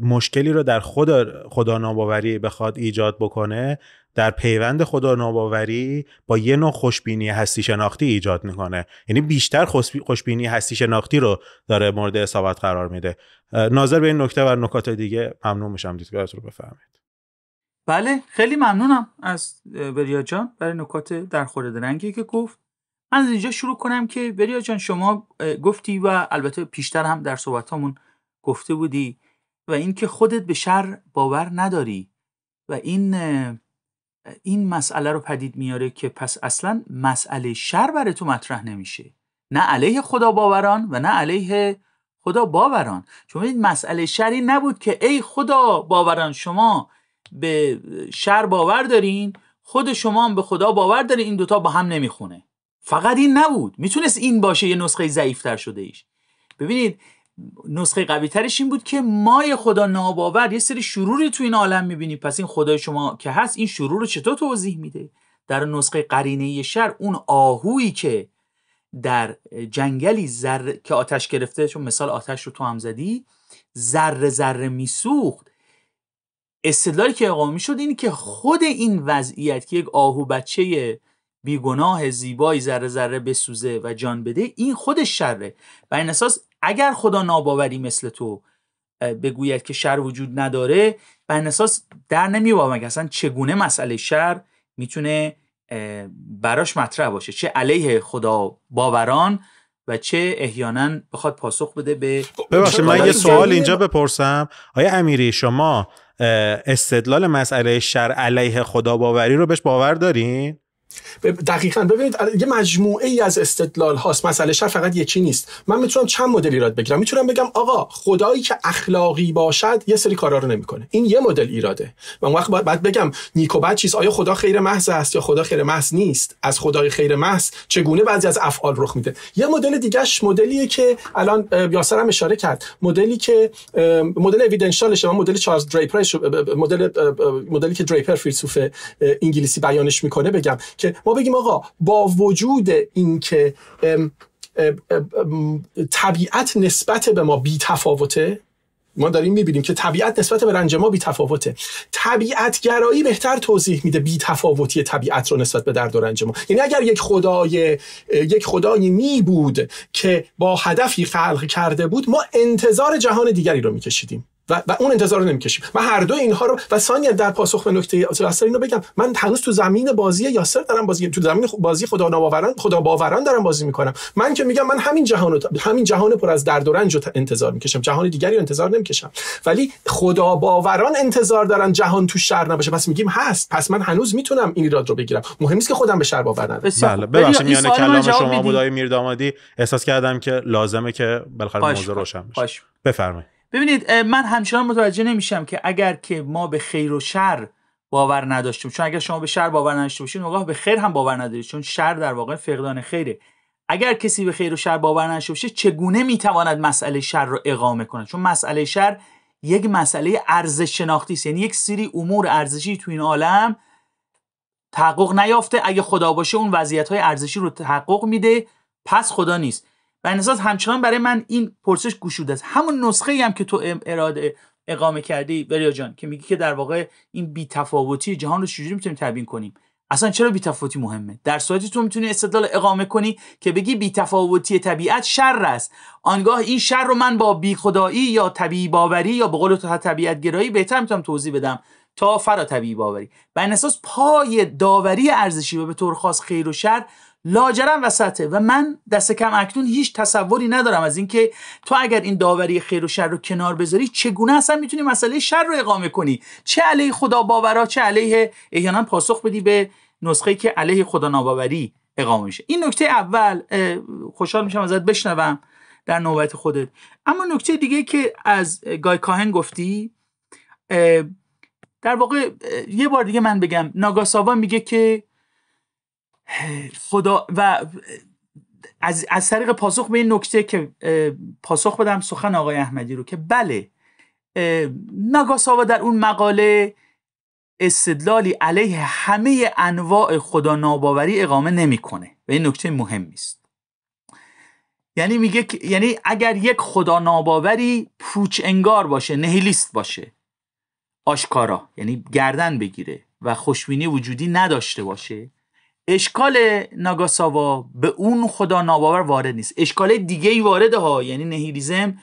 مشکلی رو در خود خدا ناباوری بخواد ایجاد بکنه در پیوند خدا ناباوری با یه نوع خوشبینی هستی شناختی ایجاد میکنه یعنی بیشتر خوشبینی هستی شناختی رو داره مورد اصابت قرار میده ناظر به این نکته و نکات دیگه ممنون میشم دیدگاهت رو بفهمید بله خیلی ممنونم از بریا جان برای نکات در خورد رنگی که گفت من از اینجا شروع کنم که بریا جان شما گفتی و البته پیشتر هم در صحبتامون گفته بودی و اینکه خودت به شر باور نداری و این این مسئله رو پدید میاره که پس اصلا مسئله شر برای تو مطرح نمیشه نه علیه خدا باوران و نه علیه خدا باوران شما این مسئله شری نبود که ای خدا باوران شما به شر باور دارین خود شما هم به خدا باور دارین این دوتا با هم نمیخونه فقط این نبود میتونست این باشه یه نسخه ضعیفتر شده ایش ببینید نسخه قوی ترش این بود که مای خدا ناباور یه سری شروری تو این عالم میبینی پس این خدای شما که هست این شرور رو چطور توضیح میده در نسخه قرینه شر اون آهویی که در جنگلی زر که آتش گرفته چون مثال آتش رو تو هم زدی ذره ذره میسوخت استدلالی که اقامی شد این که خود این وضعیت که یک آهو بچه بیگناه زیبایی ذره ذره بسوزه و جان بده این خودش شره و این اساس اگر خدا ناباوری مثل تو بگوید که شر وجود نداره و این اساس در نمیباوم که اصلا چگونه مسئله شر میتونه براش مطرح باشه چه علیه خدا باوران و چه احیانا بخواد پاسخ بده به خب، ببخشید من یه سوال اینجا بپرسم آیا امیری شما استدلال مسئله شر علیه خدا باوری رو بهش باور دارین دقیقا ببینید یه مجموعه ای از استدلال هاست مسئله شر فقط یکی نیست من میتونم چند مدل ایراد بگیرم میتونم بگم آقا خدایی که اخلاقی باشد یه سری کارا رو نمیکنه این یه مدل ایراده و اون وقت بعد بگم نیکو بعد چیز آیا خدا خیر محض است یا خدا خیر محض نیست از خدای خیر محض چگونه بعضی از افعال رخ میده یه مدل دیگهش مدلیه که الان یاسر هم اشاره کرد مدلی که مدل اویدنشالش شما مدل چارلز دریپر مدل مدلی که دریپر فیلسوف انگلیسی بیانش میکنه بگم که ما بگیم آقا با وجود اینکه طبیعت نسبت به ما بی تفاوته ما داریم میبینیم که طبیعت نسبت به رنج ما بی تفاوته طبیعت گرایی بهتر توضیح میده بی تفاوتی طبیعت رو نسبت به درد و رنج ما یعنی اگر یک خدای یک خدایی می بود که با هدفی خلق کرده بود ما انتظار جهان دیگری رو میکشیدیم و, و اون انتظار رو نمیکشیم و هر دو اینها رو و ثانیا در پاسخ به نکته یاسر اینو بگم من هنوز تو زمین بازی یاسر دارم بازی تو زمین بازی خدا ناباوران خدا باوران دارم بازی میکنم من که میگم من همین جهان همین جهان پر از درد و رنج رو انتظار میکشم جهان دیگری رو انتظار نمیکشم ولی خدا باوران انتظار دارن جهان تو شر نباشه پس میگیم هست پس من هنوز میتونم این ایراد رو بگیرم مهم نیست که خودم به شر باور ندارم بله ببخشید میان کلام شما بودای میردامادی احساس کردم که لازمه که بالاخره موضوع روشن بشه بفرمایید ببینید من همچنان متوجه نمیشم که اگر که ما به خیر و شر باور نداشتیم چون اگر شما به شر باور نداشته باشید نگاه به خیر هم باور ندارید چون شر در واقع فقدان خیره اگر کسی به خیر و شر باور نداشته باشه چگونه میتواند مسئله شر رو اقامه کنه چون مسئله شر یک مسئله ارزش شناختی است یعنی یک سری امور ارزشی تو این عالم تحقق نیافته اگه خدا باشه اون وضعیت های ارزشی رو تحقق میده پس خدا نیست و همچنان برای من این پرسش گشوده است همون نسخه ای هم که تو اراده اقامه کردی بریا جان که میگی که در واقع این تفاوتی جهان رو چجوری میتونیم تبیین کنیم اصلا چرا بیتفاوتی مهمه در صورتی تو میتونی استدلال اقامه کنی که بگی بیتفاوتی طبیعت شر است آنگاه این شر رو من با بیخدایی یا طبیعی باوری یا به قول تو طبیعت گرایی بهتر میتونم توضیح بدم تا فرا طبیعی باوری بر اساس پای داوری ارزشی و به طور خاص خیر و شر لاجرم وسطه و من دست کم اکنون هیچ تصوری ندارم از اینکه تو اگر این داوری خیر و شر رو کنار بذاری چگونه اصلا میتونی مسئله شر رو اقامه کنی چه علیه خدا باورا چه علیه احیانا پاسخ بدی به نسخه که علیه خدا ناباوری اقامه میشه این نکته اول خوشحال میشم ازت بشنوم در نوبت خودت اما نکته دیگه که از گای کاهن گفتی در واقع یه بار دیگه من بگم ناگاساوا میگه که خدا و از, از طریق پاسخ به این نکته که پاسخ بدم سخن آقای احمدی رو که بله ناگاساوا در اون مقاله استدلالی علیه همه انواع خدا ناباوری اقامه نمیکنه و این نکته مهمی است یعنی میگه یعنی اگر یک خدا ناباوری پوچ انگار باشه نهیلیست باشه آشکارا یعنی گردن بگیره و خوشبینی وجودی نداشته باشه اشکال ناگاساوا به اون خدا ناباور وارد نیست اشکال دیگه ای وارد ها یعنی نهیریزم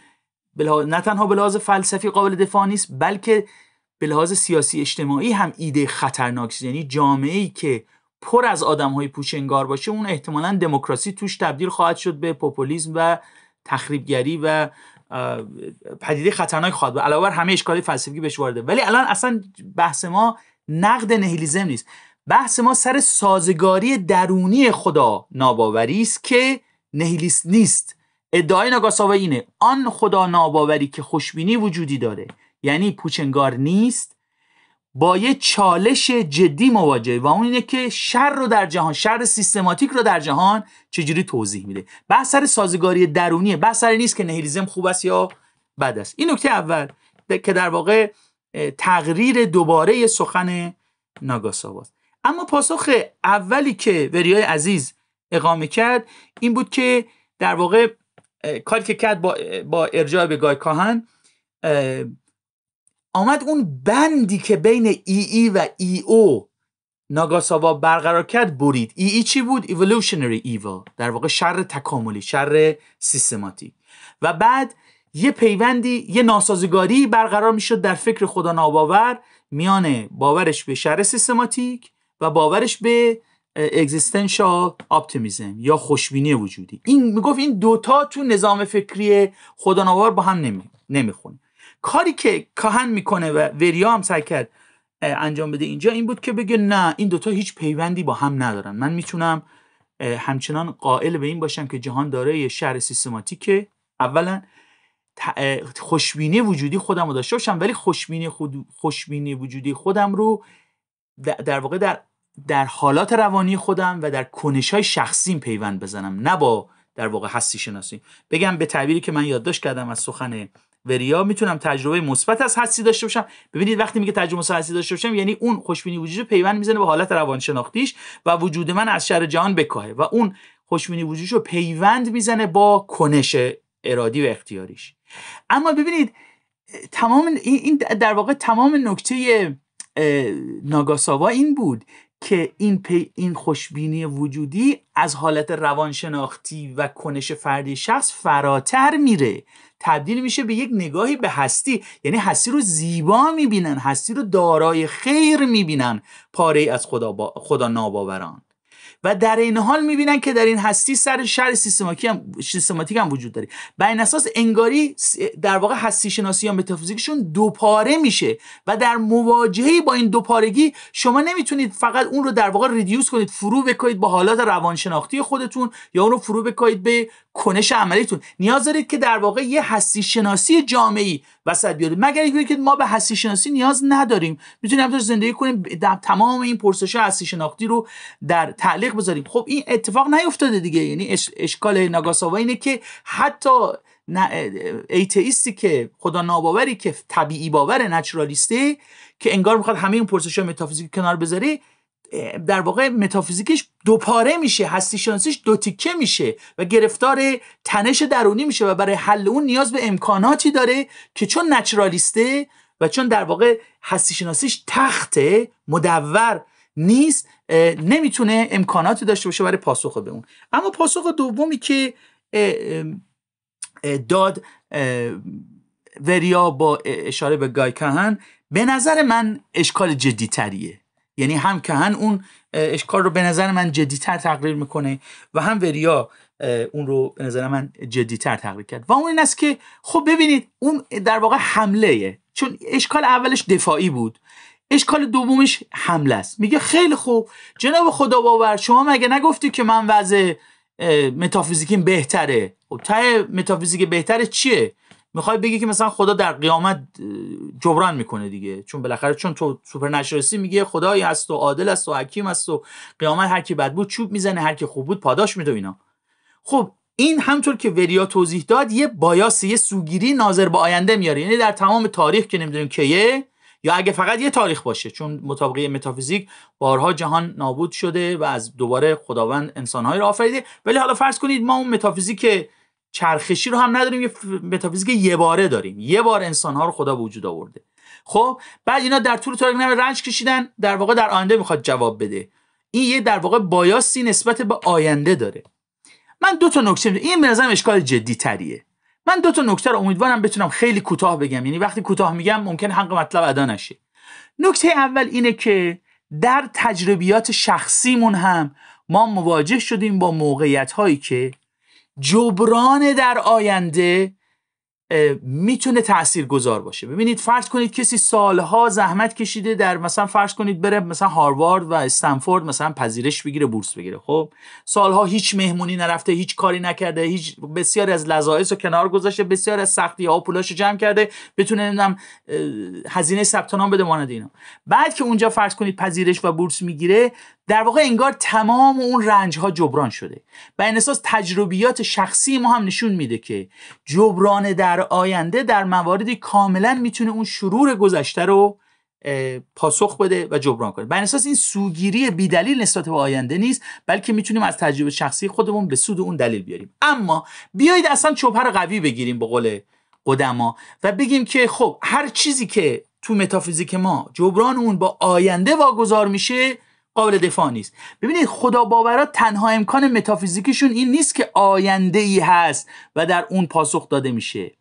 نه تنها به لحاظ فلسفی قابل دفاع نیست بلکه به لحاظ سیاسی اجتماعی هم ایده خطرناک یعنی جامعه ای که پر از آدم های انگار باشه اون احتمالا دموکراسی توش تبدیل خواهد شد به پوپولیزم و تخریبگری و پدیده خطرناک خواهد بود علاوه بر همه اشکال فلسفی بهش وارده ولی الان اصلا بحث ما نقد نهیلیزم نیست بحث ما سر سازگاری درونی خدا ناباوری است که نهیلیست نیست ادعای ناگاساوا اینه آن خدا ناباوری که خوشبینی وجودی داره یعنی پوچنگار نیست با یه چالش جدی مواجهه و اون اینه که شر رو در جهان شر سیستماتیک رو در جهان چجوری توضیح میده بحث سر سازگاری درونیه بحث سر نیست که نهیلیزم خوب است یا بد است این نکته اول که در واقع تقریر دوباره سخن ناگاساواست اما پاسخ اولی که وریای عزیز اقامه کرد این بود که در واقع کاری که کرد با, با ارجاع به گای کاهن آمد اون بندی که بین ای ای و ای او ناگاساوا برقرار کرد برید ای ای چی بود؟ evolutionary ایوا در واقع شر تکاملی شر سیستماتیک و بعد یه پیوندی یه ناسازگاری برقرار میشد در فکر خدا ناباور میان باورش به شر سیستماتیک و باورش به existential اپتیمیزم یا خوشبینی وجودی این میگفت این دوتا تو نظام فکری خدانوار با هم نمی... نمیخونه کاری که کاهن میکنه و وریا هم سعی کرد انجام بده اینجا این بود که بگه نه این دوتا هیچ پیوندی با هم ندارن من میتونم همچنان قائل به این باشم که جهان داره یه شهر سیستماتیکه اولا خوشبینی وجودی خودم رو داشته باشم ولی خوشبینی, خود... خوشبینی وجودی خودم رو در واقع در در حالات روانی خودم و در کنش های شخصیم پیوند بزنم نه با در واقع هستی شناسی بگم به تعبیری که من یادداشت کردم از سخن وریا میتونم تجربه مثبت از هستی داشته باشم ببینید وقتی میگه تجربه مثبت داشته باشم یعنی اون خوشبینی رو پیوند میزنه به حالت روانشناختیش و وجود من از شر جهان بکاهه و اون خوشبینی وجودش رو پیوند میزنه با کنش ارادی و اختیاریش اما ببینید تمام این در واقع تمام نکته ناگاساوا این بود که این پی این خوشبینی وجودی از حالت روانشناختی و کنش فردی شخص فراتر میره تبدیل میشه به یک نگاهی به هستی یعنی هستی رو زیبا میبینن هستی رو دارای خیر میبینن پاره از خدا, با... خدا ناباوران و در این حال میبینن که در این هستی سر شر سیستماتیک هم, سیستماتیک هم وجود داره بر این اساس انگاری در واقع هستی شناسی یا متافیزیکشون دوپاره میشه و در مواجهه با این دوپارگی شما نمیتونید فقط اون رو در واقع ریدیوس کنید فرو بکنید با حالات روانشناختی خودتون یا اون رو فرو بکنید به کنش عملیتون نیاز دارید که در واقع یه هستی شناسی جامعی وسط بیاره مگر اینکه ما به هستی شناسی نیاز نداریم میتونیم همطور زندگی کنیم تمام این پرسش هستی شناختی رو در تعلیق بذاریم خب این اتفاق نیفتاده دیگه یعنی اشکال ناگاساوا اینه که حتی ایتئیستی که خدا ناباوری که طبیعی باور نچرالیسته که انگار میخواد همه این پرسش های متافیزیکی کنار بذاره در واقع متافیزیکش دوپاره میشه هستی دو تیکه میشه و گرفتار تنش درونی میشه و برای حل اون نیاز به امکاناتی داره که چون نچرالیسته و چون در واقع هستی شناسیش تخته مدور نیست نمیتونه امکاناتی داشته باشه برای پاسخ به اون اما پاسخ دومی که داد وریا با اشاره به گای کهن به نظر من اشکال جدی تریه یعنی هم کهن اون اشکال رو به نظر من جدیتر تقریر میکنه و هم وریا اون رو به نظر من جدیتر تقریر کرد و اون این است که خب ببینید اون در واقع حمله چون اشکال اولش دفاعی بود اشکال دومش حمله است میگه خیلی خوب جناب خدا باور شما مگه نگفتی که من وضع متافیزیکیم بهتره خب تای متافیزیک بهتره چیه میخوای بگی که مثلا خدا در قیامت جبران میکنه دیگه چون بالاخره چون تو نشرسی میگه خدایی هست و عادل است و حکیم است و قیامت هر کی بد بود چوب میزنه هر کی خوب بود پاداش میده اینا خب این همطور که وریا توضیح داد یه بایاس یه سوگیری ناظر به آینده میاره یعنی در تمام تاریخ که نمیدونیم یه یا اگه فقط یه تاریخ باشه چون مطابقه متافیزیک بارها جهان نابود شده و از دوباره خداوند انسانهایی رو آفریده ولی حالا فرض کنید ما اون متافیزیک چرخشی رو هم نداریم یه متافیزیک یه باره داریم یه بار انسانها رو خدا به وجود آورده خب بعد اینا در طول تاریخ نمی رنج کشیدن در واقع در آینده میخواد جواب بده این یه در واقع بایاسی نسبت به آینده داره من دو تا نکته این به نظرم اشکال جدی تریه من دو تا نکته رو امیدوارم بتونم خیلی کوتاه بگم یعنی وقتی کوتاه میگم ممکن حق مطلب ادا نشه نکته اول اینه که در تجربیات شخصیمون هم ما مواجه شدیم با موقعیت هایی که جبران در آینده میتونه تأثیر گذار باشه ببینید فرض کنید کسی سالها زحمت کشیده در مثلا فرض کنید بره مثلا هاروارد و استنفورد مثلا پذیرش بگیره بورس بگیره خب سالها هیچ مهمونی نرفته هیچ کاری نکرده هیچ بسیار از لذایس رو کنار گذاشته بسیار از سختی ها و پولاش جمع کرده بتونه نمیدونم هزینه ثبت نام بده مانند اینا بعد که اونجا فرض کنید پذیرش و بورس میگیره در واقع انگار تمام اون رنج ها جبران شده به انساس تجربیات شخصی ما هم نشون میده که جبران در در آینده در مواردی کاملا میتونه اون شرور گذشته رو پاسخ بده و جبران کنه بر این سوگیری بیدلیل نسبت به آینده نیست بلکه میتونیم از تجربه شخصی خودمون به سود اون دلیل بیاریم اما بیایید اصلا چوبه رو قوی بگیریم به قول قدما و بگیم که خب هر چیزی که تو متافیزیک ما جبران اون با آینده واگذار میشه قابل دفاع نیست ببینید خدا باورا تنها امکان متافیزیکشون این نیست که آینده ای هست و در اون پاسخ داده میشه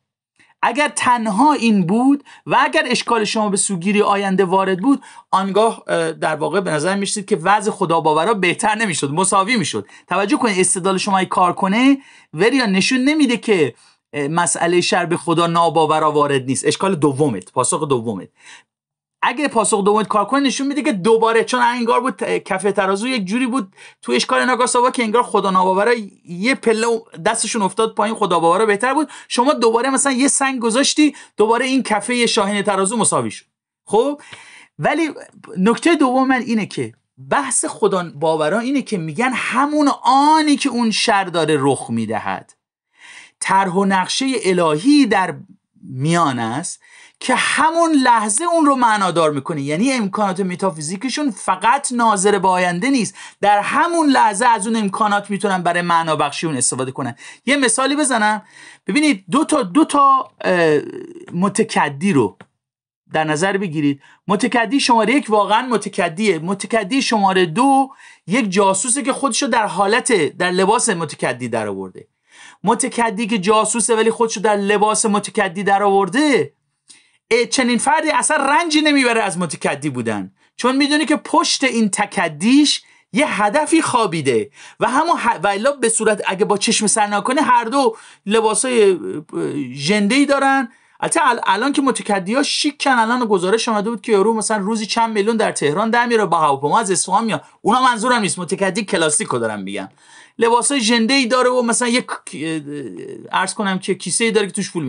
اگر تنها این بود و اگر اشکال شما به سوگیری آینده وارد بود آنگاه در واقع به نظر میشید که وضع خدا باورا بهتر نمیشد مساوی میشد توجه کنید استدلال شما ای کار کنه وریا نشون نمیده که مسئله شر به خدا ناباورا وارد نیست اشکال دومت پاسخ دومت اگه پاسخ دومت کار کنه نشون میده که دوباره چون انگار بود کفه ترازو یک جوری بود تو اشکال ناگاساوا که انگار خدا ناباوره یه پله دستشون افتاد پایین خدا باوره بهتر بود شما دوباره مثلا یه سنگ گذاشتی دوباره این کفه شاهین ترازو مساوی شد خب ولی نکته دوم من اینه که بحث خدا باورا اینه که میگن همون آنی که اون شر داره رخ میدهد طرح و نقشه الهی در میان است که همون لحظه اون رو معنادار میکنه یعنی امکانات متافیزیکشون فقط ناظر به آینده نیست در همون لحظه از اون امکانات میتونن برای معنا بخشی اون استفاده کنن یه مثالی بزنم ببینید دو تا دو تا متکدی رو در نظر بگیرید متکدی شماره یک واقعا متکدیه متکدی شماره دو یک جاسوسه که خودش رو در حالت در لباس متکدی در آورده متکدی که جاسوسه ولی خودش در لباس متکدی در آورده چنین فردی اصلا رنجی نمیبره از متکدی بودن چون میدونی که پشت این تکدیش یه هدفی خوابیده و همون ه... و به صورت اگه با چشم سر نکنه هر دو لباسای ژنده ای دارن البته الان که متکدی ها شیکن الان گزارش آمده بود که یارو مثلا روزی چند میلیون در تهران در میره با هواپیما از اصفهان میاد اونا منظورم نیست متکدی کلاسیکو دارم میگم لباسای ژنده ای داره و مثلا یک عرض کنم که کیسه داره که توش پول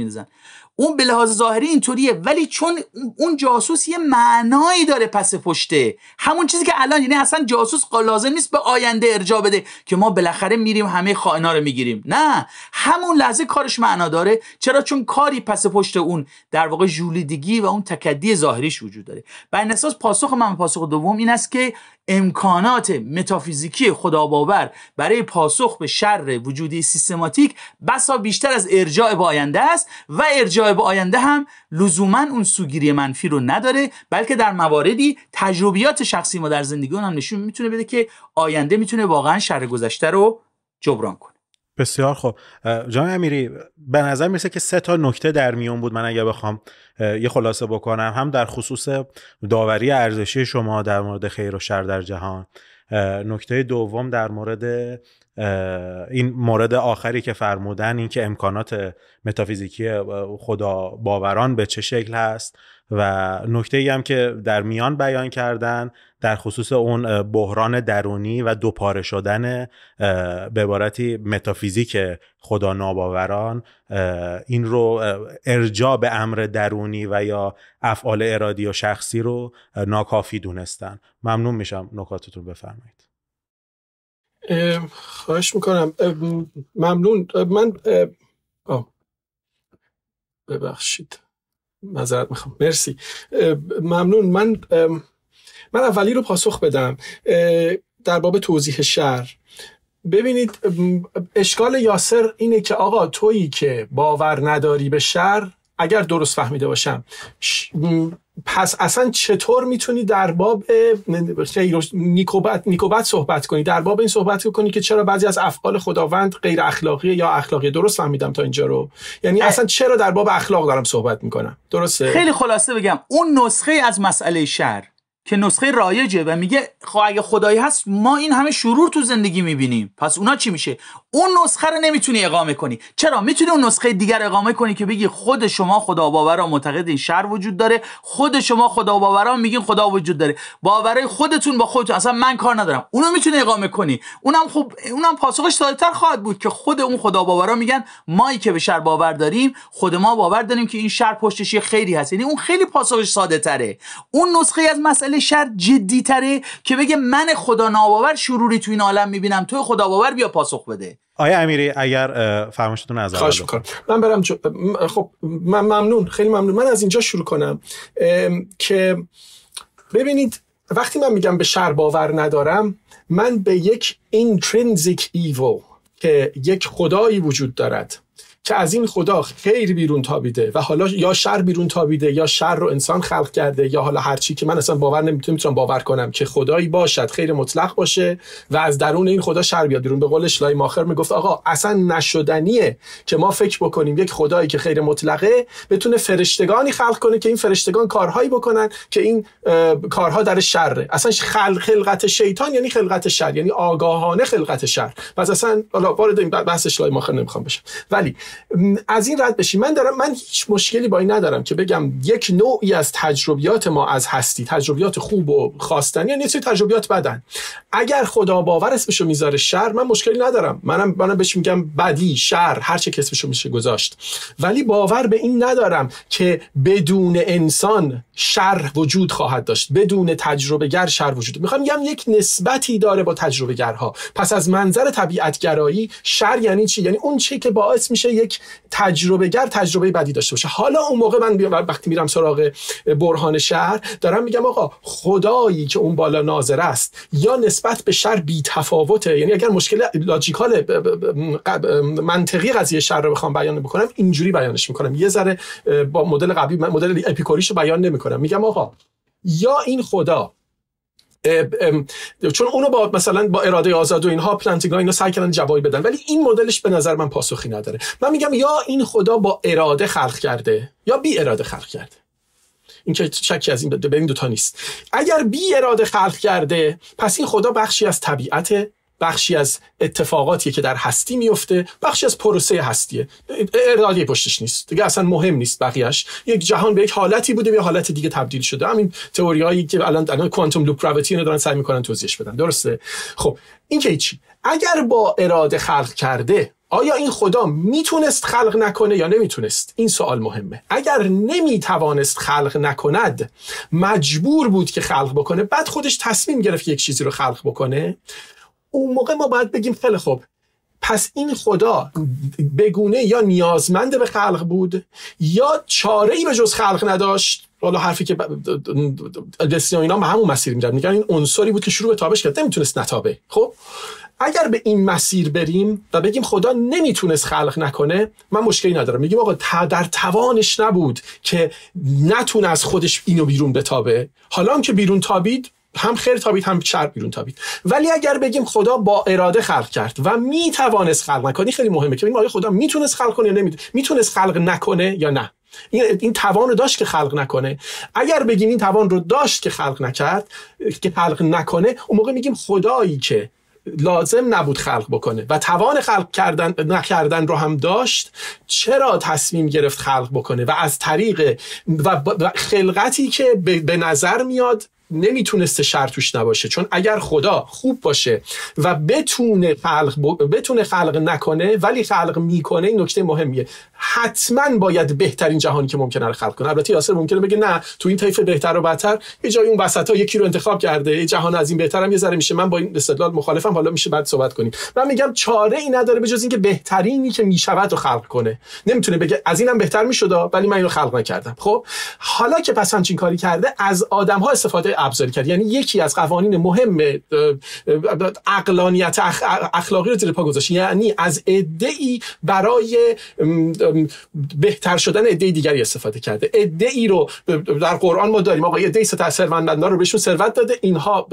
اون به لحاظ ظاهری اینطوریه ولی چون اون جاسوس یه معنایی داره پس پشته همون چیزی که الان یعنی اصلا جاسوس لازم نیست به آینده ارجا بده که ما بالاخره میریم همه خائنا رو میگیریم نه همون لحظه کارش معنا داره چرا چون کاری پس پشت اون در واقع جولیدگی و اون تکدی ظاهریش وجود داره بر اساس پاسخ من پاسخ دوم این است که امکانات متافیزیکی خداباور برای پاسخ به شر وجودی سیستماتیک بسا بیشتر از ارجاع به آینده است و ارجاع به آینده هم لزوما اون سوگیری منفی رو نداره بلکه در مواردی تجربیات شخصی ما در زندگی هم نشون میتونه بده که آینده میتونه واقعا شر گذشته رو جبران کنه بسیار خب جان امیری به نظر میرسه که سه تا نکته در میون بود من اگه بخوام یه خلاصه بکنم هم در خصوص داوری ارزشی شما در مورد خیر و شر در جهان نکته دوم در مورد این مورد آخری که فرمودن اینکه امکانات متافیزیکی خدا باوران به چه شکل هست و نکته ای هم که در میان بیان کردن در خصوص اون بحران درونی و دوپاره شدن به عبارتی متافیزیک خدا ناباوران این رو ارجاع به امر درونی و یا افعال ارادی و شخصی رو ناکافی دونستن ممنون میشم نکاتتون بفرمایید خواهش میکنم ممنون من ببخشید مذارت میخوام مرسی ممنون من من اولی رو پاسخ بدم در باب توضیح شهر ببینید اشکال یاسر اینه که آقا تویی که باور نداری به شر اگر درست فهمیده باشم پس اصلا چطور میتونی در باب نیکوبت, صحبت کنی در باب این صحبت کنی که چرا بعضی از افعال خداوند غیر اخلاقی یا اخلاقی درست فهمیدم تا اینجا رو یعنی اصلا چرا در باب اخلاق دارم صحبت میکنم درسته خیلی خلاصه بگم اون نسخه از مسئله شر که نسخه رایجه و میگه خب اگه خدایی هست ما این همه شرور تو زندگی میبینیم پس اونا چی میشه اون نسخه رو نمیتونی اقامه کنی چرا میتونی اون نسخه دیگر اقامه کنی که بگی خود شما خدا باورا این شر وجود داره خود شما خدا باورا میگین خدا وجود داره باورای خودتون با خودتون اصلا من کار ندارم اونو میتونی اقامه کنی اونم خب اونم پاسخش تر خواهد بود که خود اون خدا باورا میگن ما که به شر باور داریم خود ما باور داریم که این شر پشتش یه خیری هست یعنی اون خیلی پاسخش ساده تره اون نسخه از مسئله شر جدی تره که بگه من خدا ناباور شروری تو این عالم میبینم تو خدا باور بیا پاسخ بده آیا امیری اگر فرمایشتون از خواهش من برم خب من ممنون خیلی ممنون من از اینجا شروع کنم که ببینید وقتی من میگم به شر باور ندارم من به یک intrinsic evil که یک خدایی وجود دارد که از این خدا خیر بیرون تابیده و حالا یا شر بیرون تابیده یا شر رو انسان خلق کرده یا حالا هر چی که من اصلا باور نمیتونم باور کنم که خدایی باشد خیر مطلق باشه و از درون این خدا شر بیاد بیرون به قول شلای ماخر میگفت آقا اصلا نشدنیه که ما فکر بکنیم یک خدایی که خیر مطلقه بتونه فرشتگانی خلق کنه که این فرشتگان کارهایی بکنن که این کارها در شره اصلا خلق خلقت شیطان یعنی خلقت شر یعنی آگاهانه خلقت شر پس اصلا حالا وارد این بحث شلای ماخر نمیخوام بشم ولی از این رد بشیم من دارم من هیچ مشکلی با این ندارم که بگم یک نوعی از تجربیات ما از هستی تجربیات خوب و خواستنی یا نیست تجربیات بدن اگر خدا باور اسمشو میذاره شر من مشکلی ندارم منم منم بهش میگم بدی شر هر چه اسمشو میشه گذاشت ولی باور به این ندارم که بدون انسان شر وجود خواهد داشت بدون تجربه گر شر وجود میخوام میگم یک نسبتی داره با تجربه گرها پس از منظر طبیعت گرایی شر یعنی چی یعنی اون چی که باعث میشه یک گر تجربه بدی داشته باشه حالا اون موقع من وقتی میرم سراغ برهان شهر دارم میگم آقا خدایی که اون بالا ناظر است یا نسبت به شر بی تفاوته یعنی اگر مشکل لاجیکال منطقی قضیه شر رو بخوام بیان بکنم اینجوری بیانش میکنم یه ذره با مدل قبلی مدل اپیکوریش رو بیان نمیکنم میگم آقا یا این خدا چون اونو با مثلا با اراده آزاد و اینها ها اینا سعی کردن جوابی بدن ولی این مدلش به نظر من پاسخی نداره من میگم یا این خدا با اراده خلق کرده یا بی اراده خلق کرده این که شکی از این به این دوتا نیست اگر بی اراده خلق کرده پس این خدا بخشی از طبیعت بخشی از اتفاقاتی که در هستی میفته بخشی از پروسه هستیه ارادی پشتش نیست دیگه اصلا مهم نیست بقیهش یک جهان به یک حالتی بوده به حالت دیگه تبدیل شده همین تئوریایی که الان الان کوانتوم لوپ گراویتی دارن سعی میکنن توضیحش بدن درسته خب این که چی اگر با اراده خلق کرده آیا این خدا میتونست خلق نکنه یا نمیتونست این سوال مهمه اگر نمیتوانست خلق نکند مجبور بود که خلق بکنه بعد خودش تصمیم گرفت یک چیزی رو خلق بکنه اون موقع ما باید بگیم خیلی خوب پس این خدا بگونه یا نیازمند به خلق بود یا چاره ای به جز خلق نداشت حالا حرفی که دستیان اینا به همون مسیر میرن میگن این عنصری بود که شروع به تابش کرد نمیتونست نتابه خب اگر به این مسیر بریم و بگیم خدا نمیتونست خلق نکنه من مشکلی ندارم میگیم آقا در توانش نبود که نتونه از خودش اینو بیرون بتابه حالا که بیرون تابید هم خیر تابید هم شر بیرون تابید ولی اگر بگیم خدا با اراده خلق کرد و میتوانست خلق نکنه خیلی مهمه که آیا خدا میتونست خلق کنه یا نمیتونست میتونست خلق نکنه یا نه این توان رو داشت که خلق نکنه اگر بگیم این توان رو داشت که خلق نکرد که خلق نکنه اون موقع میگیم خدایی که لازم نبود خلق بکنه و توان خلق کردن نکردن رو هم داشت چرا تصمیم گرفت خلق بکنه و از طریق و خلقتی که به نظر میاد نمیتونسته شر توش نباشه چون اگر خدا خوب باشه و بتونه خلق ب... بتونه خلق نکنه ولی خلق میکنه این نکته مهمیه حتما باید بهترین جهانی که ممکنه رو خلق کنه البته یاسر ممکنه بگه نه تو این طیف بهتر و بدتر یه جایی اون وسطا یکی رو انتخاب کرده یه جهان از این بهترم یه ذره میشه من با این استدلال مخالفم حالا میشه بعد صحبت کنیم من میگم چاره ای نداره به اینکه بهترینی که میشود رو خلق کنه نمیتونه بگه از اینم بهتر میشد ولی من اینو خلق نکردم خب حالا که پس همچین کاری کرده از آدم ها استفاده ابزاری کرد یعنی یکی از قوانین مهم اقلانیت اخ... اخلاقی رو زیر پا گذاشت یعنی از عده ای برای بهتر شدن عده دیگری استفاده کرده عده ای رو در قرآن ما داریم آقا عده ثروتمندان رو بهشون ثروت داده اینها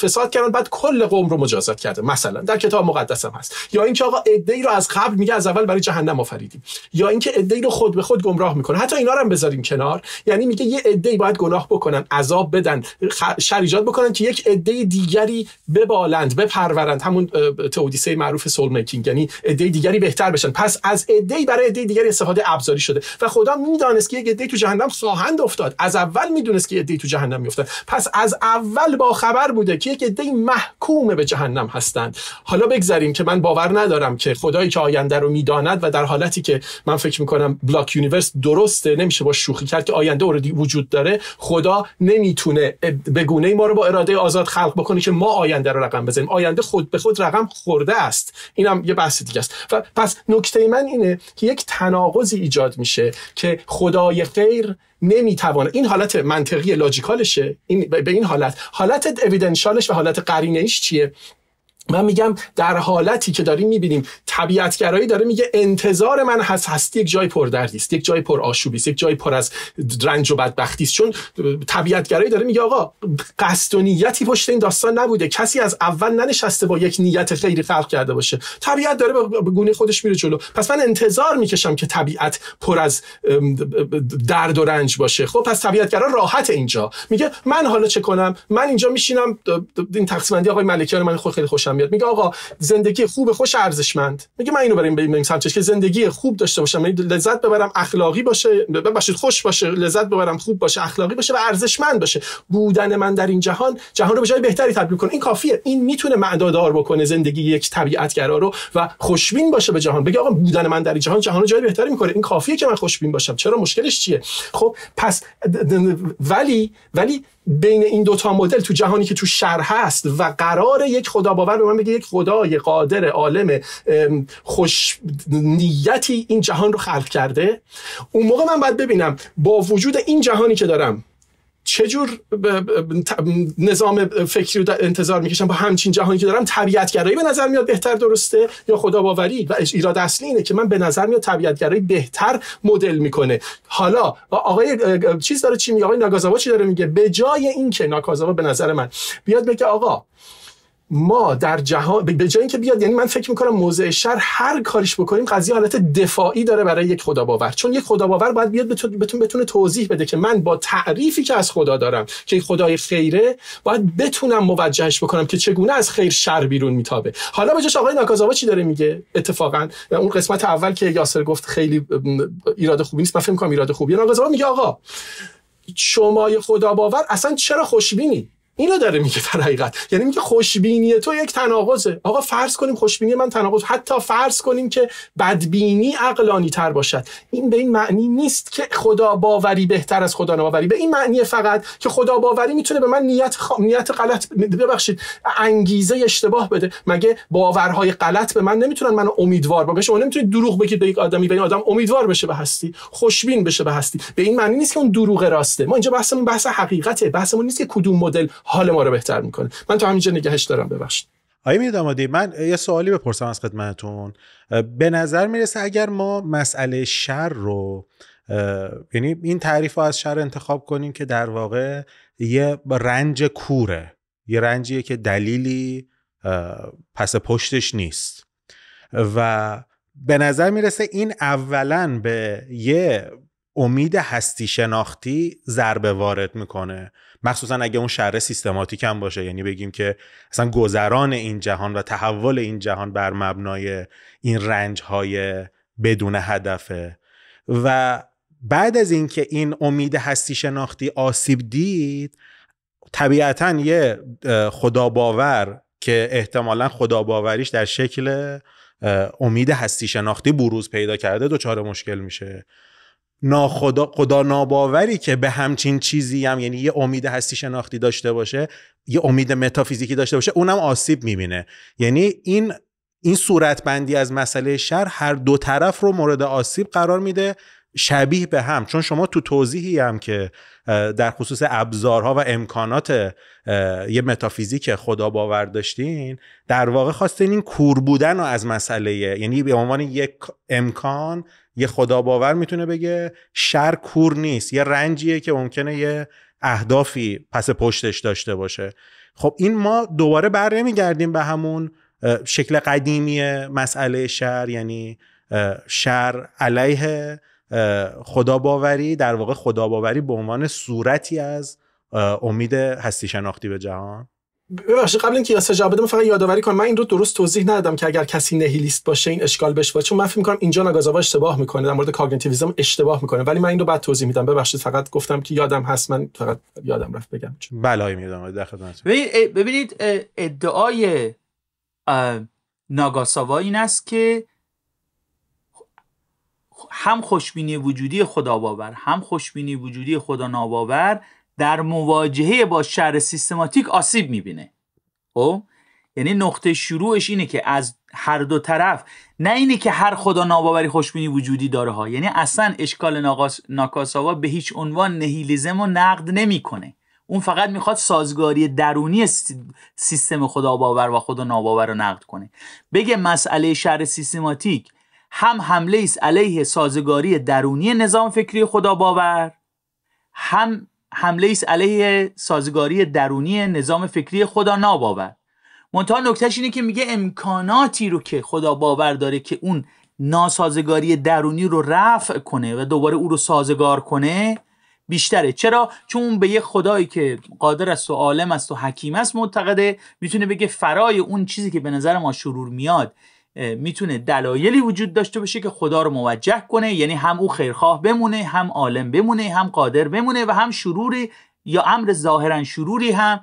فساد کردن بعد کل قوم رو مجازات کرده مثلا در کتاب مقدس هم هست یا اینکه آقا عده ای رو از قبل میگه از اول برای جهنم آفریدیم یا اینکه عده ای رو خود به خود گمراه میکنه حتی اینا هم بذاریم کنار یعنی میگه یه عده ای باید گناه بکنن عذاب بدن بکنن بکنن که یک عده دیگری ببالند بپرورند همون تئودیسه معروف سول میکینگ یعنی عده دیگری بهتر بشن پس از عده برای عده دیگری استفاده ابزاری شده و خدا میدانست که یک عده تو جهنم خواهند افتاد از اول میدونست که عده تو جهنم میافتند پس از اول با خبر بوده که یک عده محکوم به جهنم هستند حالا بگذاریم که من باور ندارم که خدایی که آینده رو میداند و در حالتی که من فکر میکنم بلاک یونیورس درسته نمیشه با شوخی کرد که آینده اوردی وجود داره خدا نمیتونه به ای ما رو با اراده آزاد خلق بکنی که ما آینده رو رقم بزنیم آینده خود به خود رقم خورده است اینم یه بحث دیگه است و پس نکته من اینه که یک تناقضی ایجاد میشه که خدای خیر نمیتوانه این حالت منطقی لاجیکالشه این به این حالت حالت اویدنشالش و حالت قرینه ایش چیه من میگم در حالتی که داریم میبینیم طبیعتگرایی داره میگه انتظار من هست هستی یک جای پردردی است یک جای پر آشوبی است یک جای پر از رنج و بدبختی است چون طبیعتگرایی داره میگه آقا قصد و نیتی پشت این داستان نبوده کسی از اول ننشسته با یک نیت خیلی خلق کرده باشه طبیعت داره به گونه خودش میره جلو پس من انتظار میکشم که طبیعت پر از درد و رنج باشه خب پس طبیعتگرا راحت اینجا میگه من حالا چه کنم من اینجا میشینم این تقسیم بندی آقای ملکیان من خیلی خوشم میگه آقا زندگی خوب خوش ارزشمند میگه من اینو بریم این سمتش که زندگی خوب داشته باشم یعنی لذت ببرم اخلاقی باشه ببخشید خوش باشه لذت ببرم خوب باشه اخلاقی باشه و ارزشمند باشه بودن من در این جهان جهان رو به جای بهتری تبدیل کنه این کافیه این میتونه معنادار بکنه زندگی یک گرا رو و خوشبین باشه به جهان بگه آقا بودن من در این جهان جهان رو جای بهتری میکنه این کافیه که من خوشبین باشم چرا مشکلش چیه خب پس ولی ولی بین این دوتا مدل تو جهانی که تو شر هست و قرار یک خدا باور به من بگه یک خدای قادر عالم خوش نیتی این جهان رو خلق کرده اون موقع من باید ببینم با وجود این جهانی که دارم چجور نظام فکری رو انتظار میکشم با همچین جهانی که دارم طبیعتگرایی به نظر میاد بهتر درسته یا خدا باوری و ایراد اصلی اینه که من به نظر میاد طبیعتگرایی بهتر مدل میکنه حالا آقای چیز داره چی میگه آقای ناگازاوا چی داره میگه به جای اینکه ناکازاوا به نظر من بیاد بگه آقا ما در جهان به جای اینکه بیاد یعنی من فکر میکنم موضع شر هر کاریش بکنیم قضیه حالت دفاعی داره برای یک خداباور چون یک باور باید بیاد بتون بتونه توضیح بده که من با تعریفی که از خدا دارم که خدای خیره باید بتونم موجهش بکنم که چگونه از خیر شر بیرون میتابه حالا بجاش آقای ناکازاوا چی داره میگه اتفاقا اون قسمت اول که یاسر گفت خیلی ایراد خوبی نیست من فکر میکنم ایراد خوبی ناکازاوا میگه آقا خدا باور اصلا چرا خوشبینی اینو داره میگه در حقیقت یعنی میگه خوشبینی تو یک تناقضه آقا فرض کنیم خوشبینی من تناقض حتی فرض کنیم که بدبینی عقلانی تر باشد این به این معنی نیست که خدا باوری بهتر از خدا ناباوری به این معنی فقط که خدا باوری میتونه به من نیت خ... نیت غلط ببخشید انگیزه اشتباه بده مگه باورهای غلط به من نمیتونن من امیدوار باشه شما نمیتونید دروغ بگید به یک آدمی به این آدم امیدوار بشه به هستی خوشبین بشه به هستی به این معنی نیست که اون دروغ راسته ما اینجا بحثمون بحث حقیقته بحثمون نیست که کدوم مدل حال ما رو بهتر میکنه من تا همینجا نگهش دارم ببخشید آیا میدامادی من یه سوالی بپرسم از خدمتون به نظر میرسه اگر ما مسئله شر رو یعنی این تعریف رو از شر انتخاب کنیم که در واقع یه رنج کوره یه رنجیه که دلیلی پس پشتش نیست و به نظر میرسه این اولا به یه امید هستی شناختی ضربه وارد میکنه مخصوصا اگه اون شر سیستماتیک هم باشه یعنی بگیم که اصلا گذران این جهان و تحول این جهان بر مبنای این رنج های بدون هدفه و بعد از اینکه این امید هستی شناختی آسیب دید طبیعتا یه خداباور که احتمالا خداباوریش در شکل امید هستی شناختی بروز پیدا کرده دچار مشکل میشه ناخدا خدا ناباوری که به همچین چیزی هم یعنی یه امید هستی شناختی داشته باشه یه امید متافیزیکی داشته باشه اونم آسیب میبینه یعنی این این صورت بندی از مسئله شر هر دو طرف رو مورد آسیب قرار میده شبیه به هم چون شما تو توضیحی هم که در خصوص ابزارها و امکانات یه متافیزیک خدا باور داشتین در واقع خواستین این کور بودن رو از مسئله یعنی به عنوان یک امکان یه خدا باور میتونه بگه شر کور نیست یه رنجیه که ممکنه یه اهدافی پس پشتش داشته باشه خب این ما دوباره بر نمیگردیم به همون شکل قدیمی مسئله شر یعنی شر علیه خدا باوری در واقع خدا باوری به عنوان صورتی از امید هستی شناختی به جهان ببخشید قبل اینکه جواب بدم فقط یادآوری کنم من این رو درست توضیح ندادم که اگر کسی نهیلیست باشه این اشکال بشه چون من فکر می‌کنم اینجا ناگازاوا اشتباه میکنه در مورد کاگنیتیویسم اشتباه میکنه ولی من این رو بعد توضیح میدم ببخشید فقط گفتم که یادم هست من فقط یادم رفت بگم بلایی میدم در ببینید ادعای ناگاساوا این است که هم خوشبینی وجودی خدا باور هم خوشبینی وجودی خدا ناباور در مواجهه با شر سیستماتیک آسیب میبینه خب یعنی نقطه شروعش اینه که از هر دو طرف نه اینه که هر خدا ناباوری خوشبینی وجودی داره ها یعنی اصلا اشکال ناکاساوا به هیچ عنوان نهیلیزم رو نقد نمیکنه اون فقط میخواد سازگاری درونی سیستم خدا باور و خدا ناباور رو نقد کنه بگه مسئله شر سیستماتیک هم حمله است علیه سازگاری درونی نظام فکری خدا باور هم حمله ایست علیه سازگاری درونی نظام فکری خدا ناباور منتها نکتهش اینه که میگه امکاناتی رو که خدا باور داره که اون ناسازگاری درونی رو رفع کنه و دوباره او رو سازگار کنه بیشتره چرا چون به یه خدایی که قادر است و عالم است و حکیم است معتقده میتونه بگه فرای اون چیزی که به نظر ما شرور میاد میتونه دلایلی وجود داشته باشه که خدا رو موجه کنه یعنی هم او خیرخواه بمونه هم عالم بمونه هم قادر بمونه و هم شروری یا امر ظاهرا شروری هم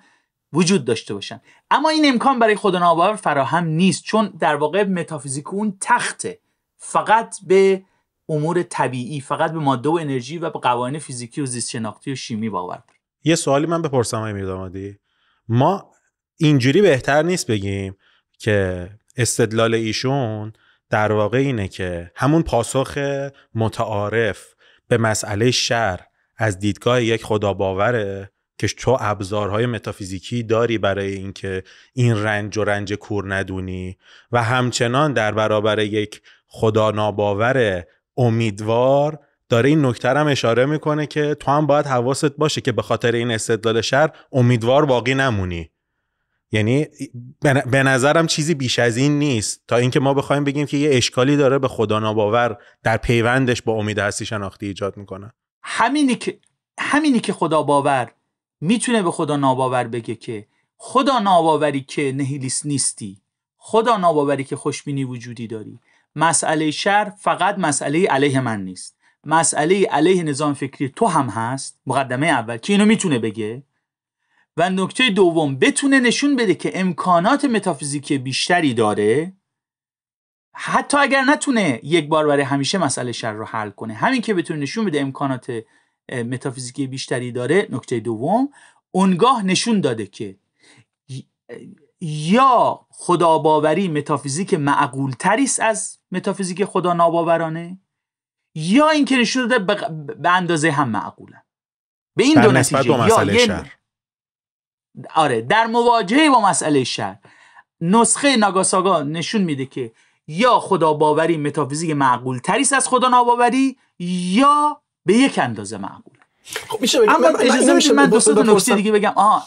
وجود داشته باشن اما این امکان برای خدا ناباور فراهم نیست چون در واقع متافیزیک اون تخته فقط به امور طبیعی فقط به ماده و انرژی و به قوانین فیزیکی و زیست شناختی و شیمی باور داره یه سوالی من بپرسم امیر ما اینجوری بهتر نیست بگیم که استدلال ایشون در واقع اینه که همون پاسخ متعارف به مسئله شر از دیدگاه یک خدا که تو ابزارهای متافیزیکی داری برای اینکه این رنج و رنج کور ندونی و همچنان در برابر یک خدا ناباور امیدوار داره این نکته هم اشاره میکنه که تو هم باید حواست باشه که به خاطر این استدلال شر امیدوار باقی نمونی یعنی به نظرم چیزی بیش از این نیست تا اینکه ما بخوایم بگیم که یه اشکالی داره به خدا ناباور در پیوندش با امید هستی شناختی ایجاد میکنه همینی که همینی که خدا باور میتونه به خدا ناباور بگه که خدا ناباوری که نهیلیست نیستی خدا ناباوری که خوشبینی وجودی داری مسئله شر فقط مسئله علیه من نیست مسئله علیه نظام فکری تو هم هست مقدمه اول که اینو میتونه بگه و نکته دوم بتونه نشون بده که امکانات متافیزیکی بیشتری داره حتی اگر نتونه یک بار برای همیشه مسئله شر رو حل کنه همین که بتونه نشون بده امکانات متافیزیکی بیشتری داره نکته دوم اونگاه نشون داده که یا خداباوری متافیزیک معقول است از متافیزیک خدا ناباورانه یا اینکه نشون داده به اندازه هم معقوله به این دو شر. آره در مواجهه با مسئله شر نسخه ناگاساگا نشون میده که یا خدا باوری متافیزیک معقول تریس از خدا ناباوری یا به یک اندازه معقول خب میشه بگم اجازه میشه من دو تا نکته دیگه بگم آها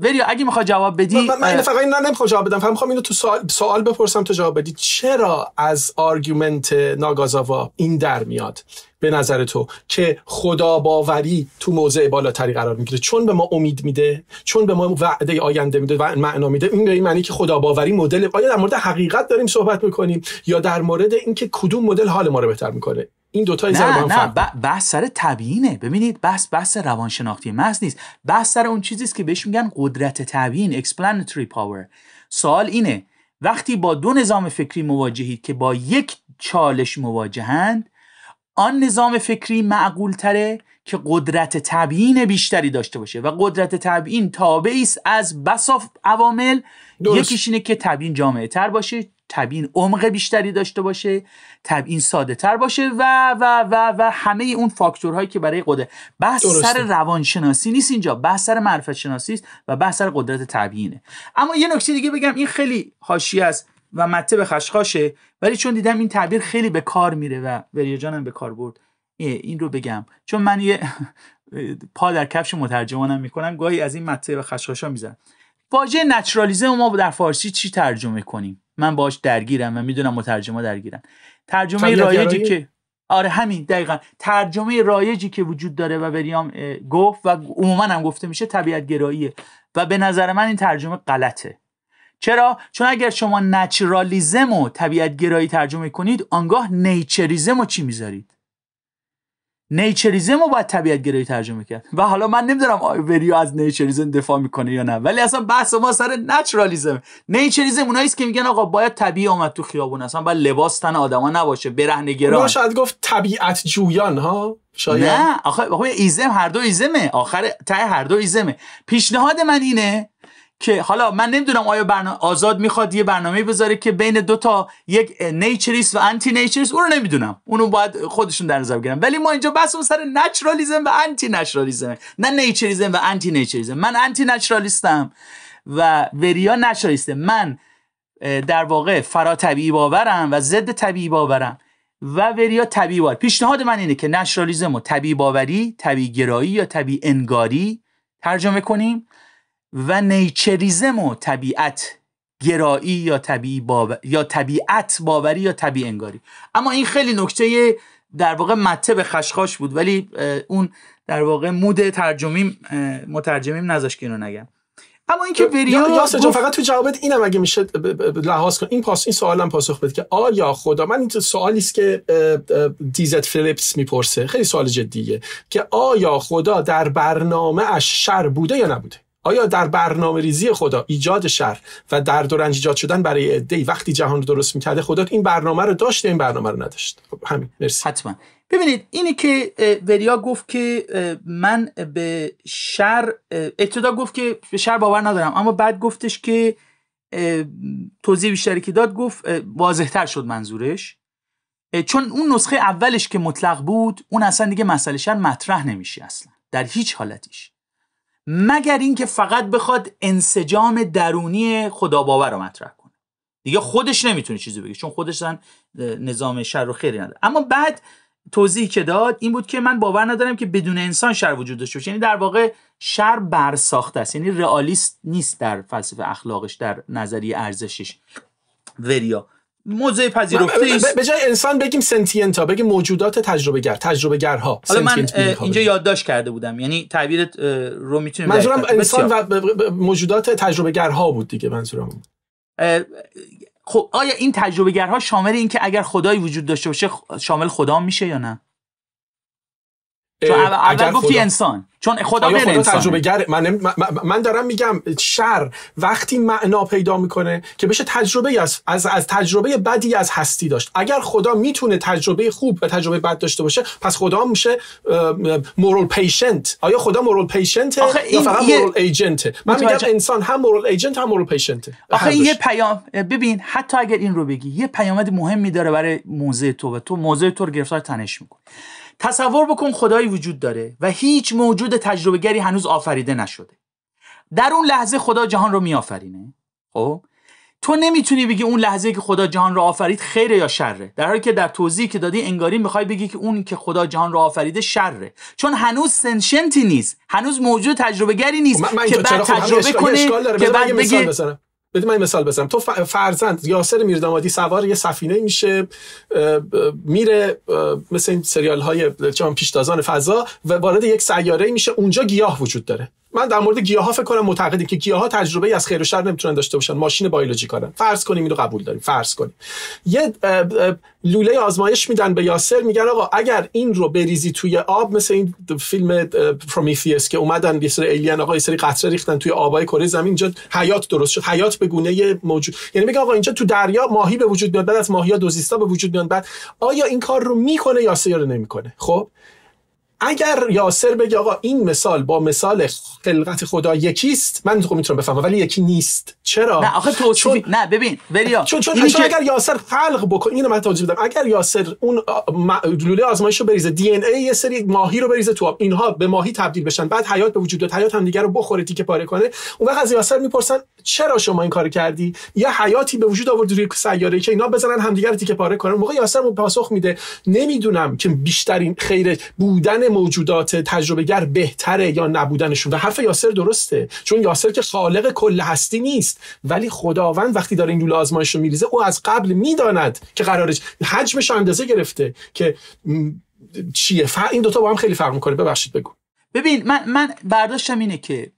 بریا اگه میخوای جواب بدی من, من فقط اینا نمیخوام جواب بدم فقط میخوام اینو تو سوال بپرسم تو جواب بدی چرا از آرگومنت ناگازاوا این در میاد به نظر تو که خدا باوری تو موضع بالاتری قرار میگیره چون به ما امید میده چون به ما وعده آینده میده و معنا میده این به معنی که خدا باوری مدل آیا در مورد حقیقت داریم صحبت میکنیم یا در مورد اینکه کدوم مدل حال ما رو بهتر میکنه این نه نه بحث سر تبیینه ببینید بحث بحث روانشناختی محض نیست بحث سر اون چیزیست که بهش میگن قدرت تبیین explanatory power سوال اینه وقتی با دو نظام فکری مواجهید که با یک چالش مواجهند آن نظام فکری معقول تره که قدرت تبیین بیشتری داشته باشه و قدرت تبیین تابعی است از بساف عوامل یکیش اینه که تبیین جامعه تر باشه تبیین عمق بیشتری داشته باشه تبیین ساده تر باشه و و و و همه اون فاکتورهایی که برای قدرت بحث سر روانشناسی نیست اینجا بحث سر معرفت شناسی است و بحث سر قدرت تبیینه اما یه نکته دیگه بگم این خیلی حاشیه است و مته به خشخاشه ولی چون دیدم این تعبیر خیلی به کار میره و وریا جانم به کار برد این رو بگم چون من یه پا در کفش مترجمانم میکنم گاهی از این مته به خشخاشا میزنم واژه نچرالیزه ما در فارسی چی ترجمه کنیم من باش درگیرم و میدونم مترجما درگیرن ترجمه رایجی که آره همین دقیقا ترجمه رایجی که وجود داره و بریام گفت و عموما هم گفته میشه طبیعت گراییه و به نظر من این ترجمه غلطه چرا چون اگر شما نچرالیزم و طبیعت گرایی ترجمه کنید آنگاه نیچریزم رو چی میذارید نیچریزم رو باید طبیعت گرایی ترجمه کرد و حالا من نمیدونم وریو از نیچریزم دفاع میکنه یا نه ولی اصلا بحث ما سر نچرالیزم نیچریزم اونایی که میگن آقا باید طبیعی آمد تو خیابون اصلا باید لباس تن آدما نباشه برهنه گرا شاید گفت طبیعت جویان ها شاید نه آخه ایزم هر دو ایزمه آخر ته هر دو ایزمه پیشنهاد من اینه که حالا من نمیدونم آیا برنامه آزاد میخواد یه برنامه بذاره که بین دو تا یک نیچریست و انتی نیچریست اون رو نمیدونم اونو باید خودشون در نظر بگیرن ولی ما اینجا اون سر نچرالیزم و انتی نچرالیزم نه نیچریزم و انتی نیچریزم من انتی نچرالیستم و وریا نچرالیسته من در واقع فرا طبیعی باورم و ضد طبیعی باورم و وریا طبیعی باور پیشنهاد من اینه که نشرالیزم و طبیعی باوری طبیعی گرایی یا طبیعی انگاری ترجمه کنیم و نیچریزم و طبیعت گرایی یا طبیعی باور... یا طبیعت باوری یا طبیعی انگاری اما این خیلی نکته در واقع مته به خشخاش بود ولی اون در واقع مود ترجمیم مترجمیم نذاش که اینو نگم اما اینکه یا یا جان فقط تو جوابت اینم اگه میشه لحاظ کن این پاس این سوالم پاسخ بده که آیا خدا من این سوالی است که دیزت فلیپس میپرسه خیلی سوال جدیه که آیا خدا در برنامه اش شر بوده یا نبوده آیا در برنامه ریزی خدا ایجاد شر و درد و رنج ایجاد شدن برای عدهای وقتی جهان رو درست میکرده خدا این برنامه رو داشت این برنامه رو نداشت خب همین مرسی حتما ببینید اینی که وریا گفت که من به شر ابتدا گفت که به شر باور ندارم اما بعد گفتش که توضیح بیشتری که داد گفت واضحتر شد منظورش چون اون نسخه اولش که مطلق بود اون اصلا دیگه مسئله شر مطرح نمیشه اصلا در هیچ حالتیش مگر اینکه فقط بخواد انسجام درونی خدا باور رو مطرح کنه دیگه خودش نمیتونه چیزی بگه چون خودش نظام شر رو خیلی نداره اما بعد توضیحی که داد این بود که من باور ندارم که بدون انسان شر وجود داشته باشه یعنی در واقع شر برساخته است یعنی رئالیست نیست در فلسفه اخلاقش در نظریه ارزشش وریا موضع پذیرفته است به جای انسان بگیم سنتینتا بگیم موجودات تجربه گرها حالا من اینجا یادداشت کرده بودم یعنی تعبیر رو میتونیم منظورم انسان و موجودات تجربه گرها بود دیگه منظورم خب آیا این تجربه گرها شامل این که اگر خدایی وجود داشته باشه شامل خدا میشه یا نه چون اول, اول انسان چون خدا غیر انسان تجربه گر من, من, دارم میگم شر وقتی معنا پیدا میکنه که بشه تجربه از از, از تجربه بدی از هستی داشت اگر خدا میتونه تجربه خوب و تجربه بد داشته باشه پس خدا میشه مورال پیشنت آیا خدا مورال پیشنت یا فقط مورال ایجنت من میگم انسان هم مورال ایجنت هم مورال پیشنت آخه یه پیام ببین حتی اگر این رو بگی یه پیامد مهمی داره برای موزه تو و تو موزه تو رو گرفتار تنش میکنه تصور بکن خدایی وجود داره و هیچ موجود تجربهگری هنوز آفریده نشده در اون لحظه خدا جهان رو میآفرینه خب تو نمیتونی بگی اون لحظه که خدا جهان را آفرید خیره یا شره در حالی که در توضیحی که دادی انگاری میخوای بگی که اون که خدا جهان را آفریده شره چون هنوز سنشنتی نیست هنوز موجود خب، خب، تجربه گری نیست که بعد تجربه کنه که بعد بگه بده من مثال بزنم تو فرزند یاسر میردامادی سوار یه سفینه میشه میره مثل این سریال های پیشتازان فضا و وارد یک سیاره میشه اونجا گیاه وجود داره من در مورد گیاه ها فکر کنم معتقدیم که گیاه ها تجربه از خیر و شر نمیتونن داشته باشن ماشین کارن فرض کنیم اینو قبول داریم فرض کنیم یه لوله آزمایش میدن به یاسر میگن آقا اگر این رو بریزی توی آب مثل این فیلم پرومیثیوس که اومدن یه سری الین آقا یه سری قطره ریختن توی آبای کره زمین اینجا حیات درست شد حیات به گونه موجود یعنی میگه آقا اینجا تو دریا ماهی به وجود میاد بعد از ماهی دوزیستا به وجود میاد بعد آیا این کار رو میکنه یا نمیکنه خب اگر یاسر بگه آقا این مثال با مثال خلقت خدا یکیست من خب میتونم بفهمم ولی یکی نیست چرا نه آخه توصیفی چون... نه ببین بریا چون, چون, چون اگر یاسر خلق بکنه اینو من توضیح بدم اگر یاسر اون لوله آزمایش رو بریزه دی ان ای یه سری ماهی رو بریزه تو اینها به ماهی تبدیل بشن بعد حیات به وجود بیاد حیات هم دیگر رو بخوره تیکه پاره کنه اون وقت از یاسر میپرسن چرا شما این کار کردی یه حیاتی به وجود آوردی روی سیاره که اینا بزنن همدیگه رو تیکه پاره کنن موقع یاسر پاسخ میده نمیدونم که بیشترین خیر بودن موجودات تجربهگر بهتره یا نبودنشون و حرف یاسر درسته چون یاسر که خالق کل هستی نیست ولی خداوند وقتی داره این لوله آزمایش رو میریزه او از قبل میداند که قرارش حجمش اندازه گرفته که چیه این دوتا با هم خیلی فرق میکنه ببخشید بگو ببین من, من برداشتم اینه که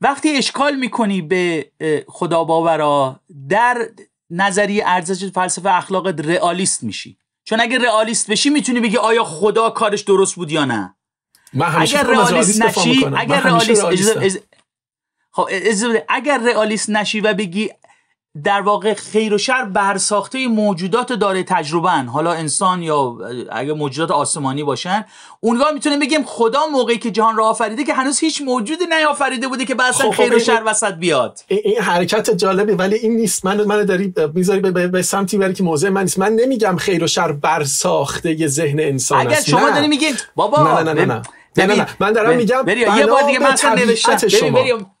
وقتی اشکال میکنی به خدا باورا در نظریه ارزش فلسفه اخلاقت رئالیست میشی چون اگه رئالیست بشی میتونی بگی آیا خدا کارش درست بود یا نه اگر رئالیست نشی اگر رئالیست خب، اگر رئالیست نشی و بگی در واقع خیر و شر برساخته موجودات داره تجربن حالا انسان یا اگه موجودات آسمانی باشن اونگاه میتونیم بگیم خدا موقعی که جهان را آفریده که هنوز هیچ موجودی نیافریده بوده که بعضا خب، خب، خیر و شر وسط بیاد این حرکت جالبه ولی این نیست من من داری میذاری به سمتی برای که موضوع من نیست من نمیگم خیر و شر برساخته ذهن انسان اگر شما داری میگید بابا نه نه نه, نه. نه یعنی نه من دارم میگم یه بار دیگه من اصلا نوشتم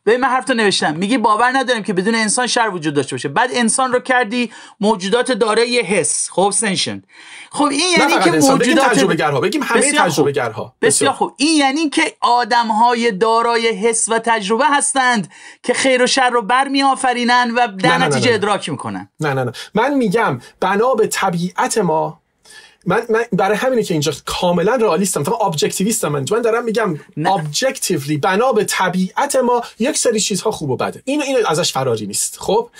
ببین من حرف نوشتم میگی باور نداریم که بدون انسان شر وجود داشته باشه بعد انسان رو کردی موجودات دارای یه حس خب سنشن خب این یعنی که موجودات بگیم تجربه گرها بگیم همه تجربه گرها بسیار خوب این یعنی که آدم های دارای حس و تجربه هستند که خیر و شر رو برمی آفرینن و در نتیجه ادراک میکنن نه نه نه من میگم بنا به طبیعت ما من, من برای همینه که اینجا کاملا رئالیستم فقط ابجکتیویستم من من دارم میگم ابجکتیولی بنا به طبیعت ما یک سری چیزها خوب و بده اینو اینو ازش فراری نیست خب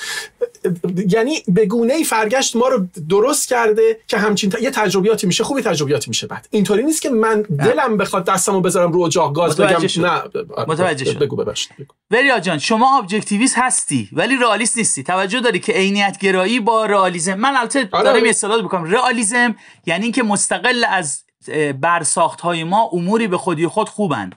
یعنی به گونه ای فرگشت ما رو درست کرده که همچین یه تجربیاتی میشه خوبی تجربیاتی میشه بعد اینطوری نیست که من دلم بخواد دستمو بذارم رو اجاق گاز بگم نه متوجه شد. بگو ببخشید وریا جان شما ابجکتیویست هستی ولی رئالیست نیستی توجه داری که عینیت گرایی با رئالیسم من البته آره. دارم اصطلاح میکنم رئالیسم یعنی اینکه مستقل از برساخت های ما اموری به خودی خود خوبند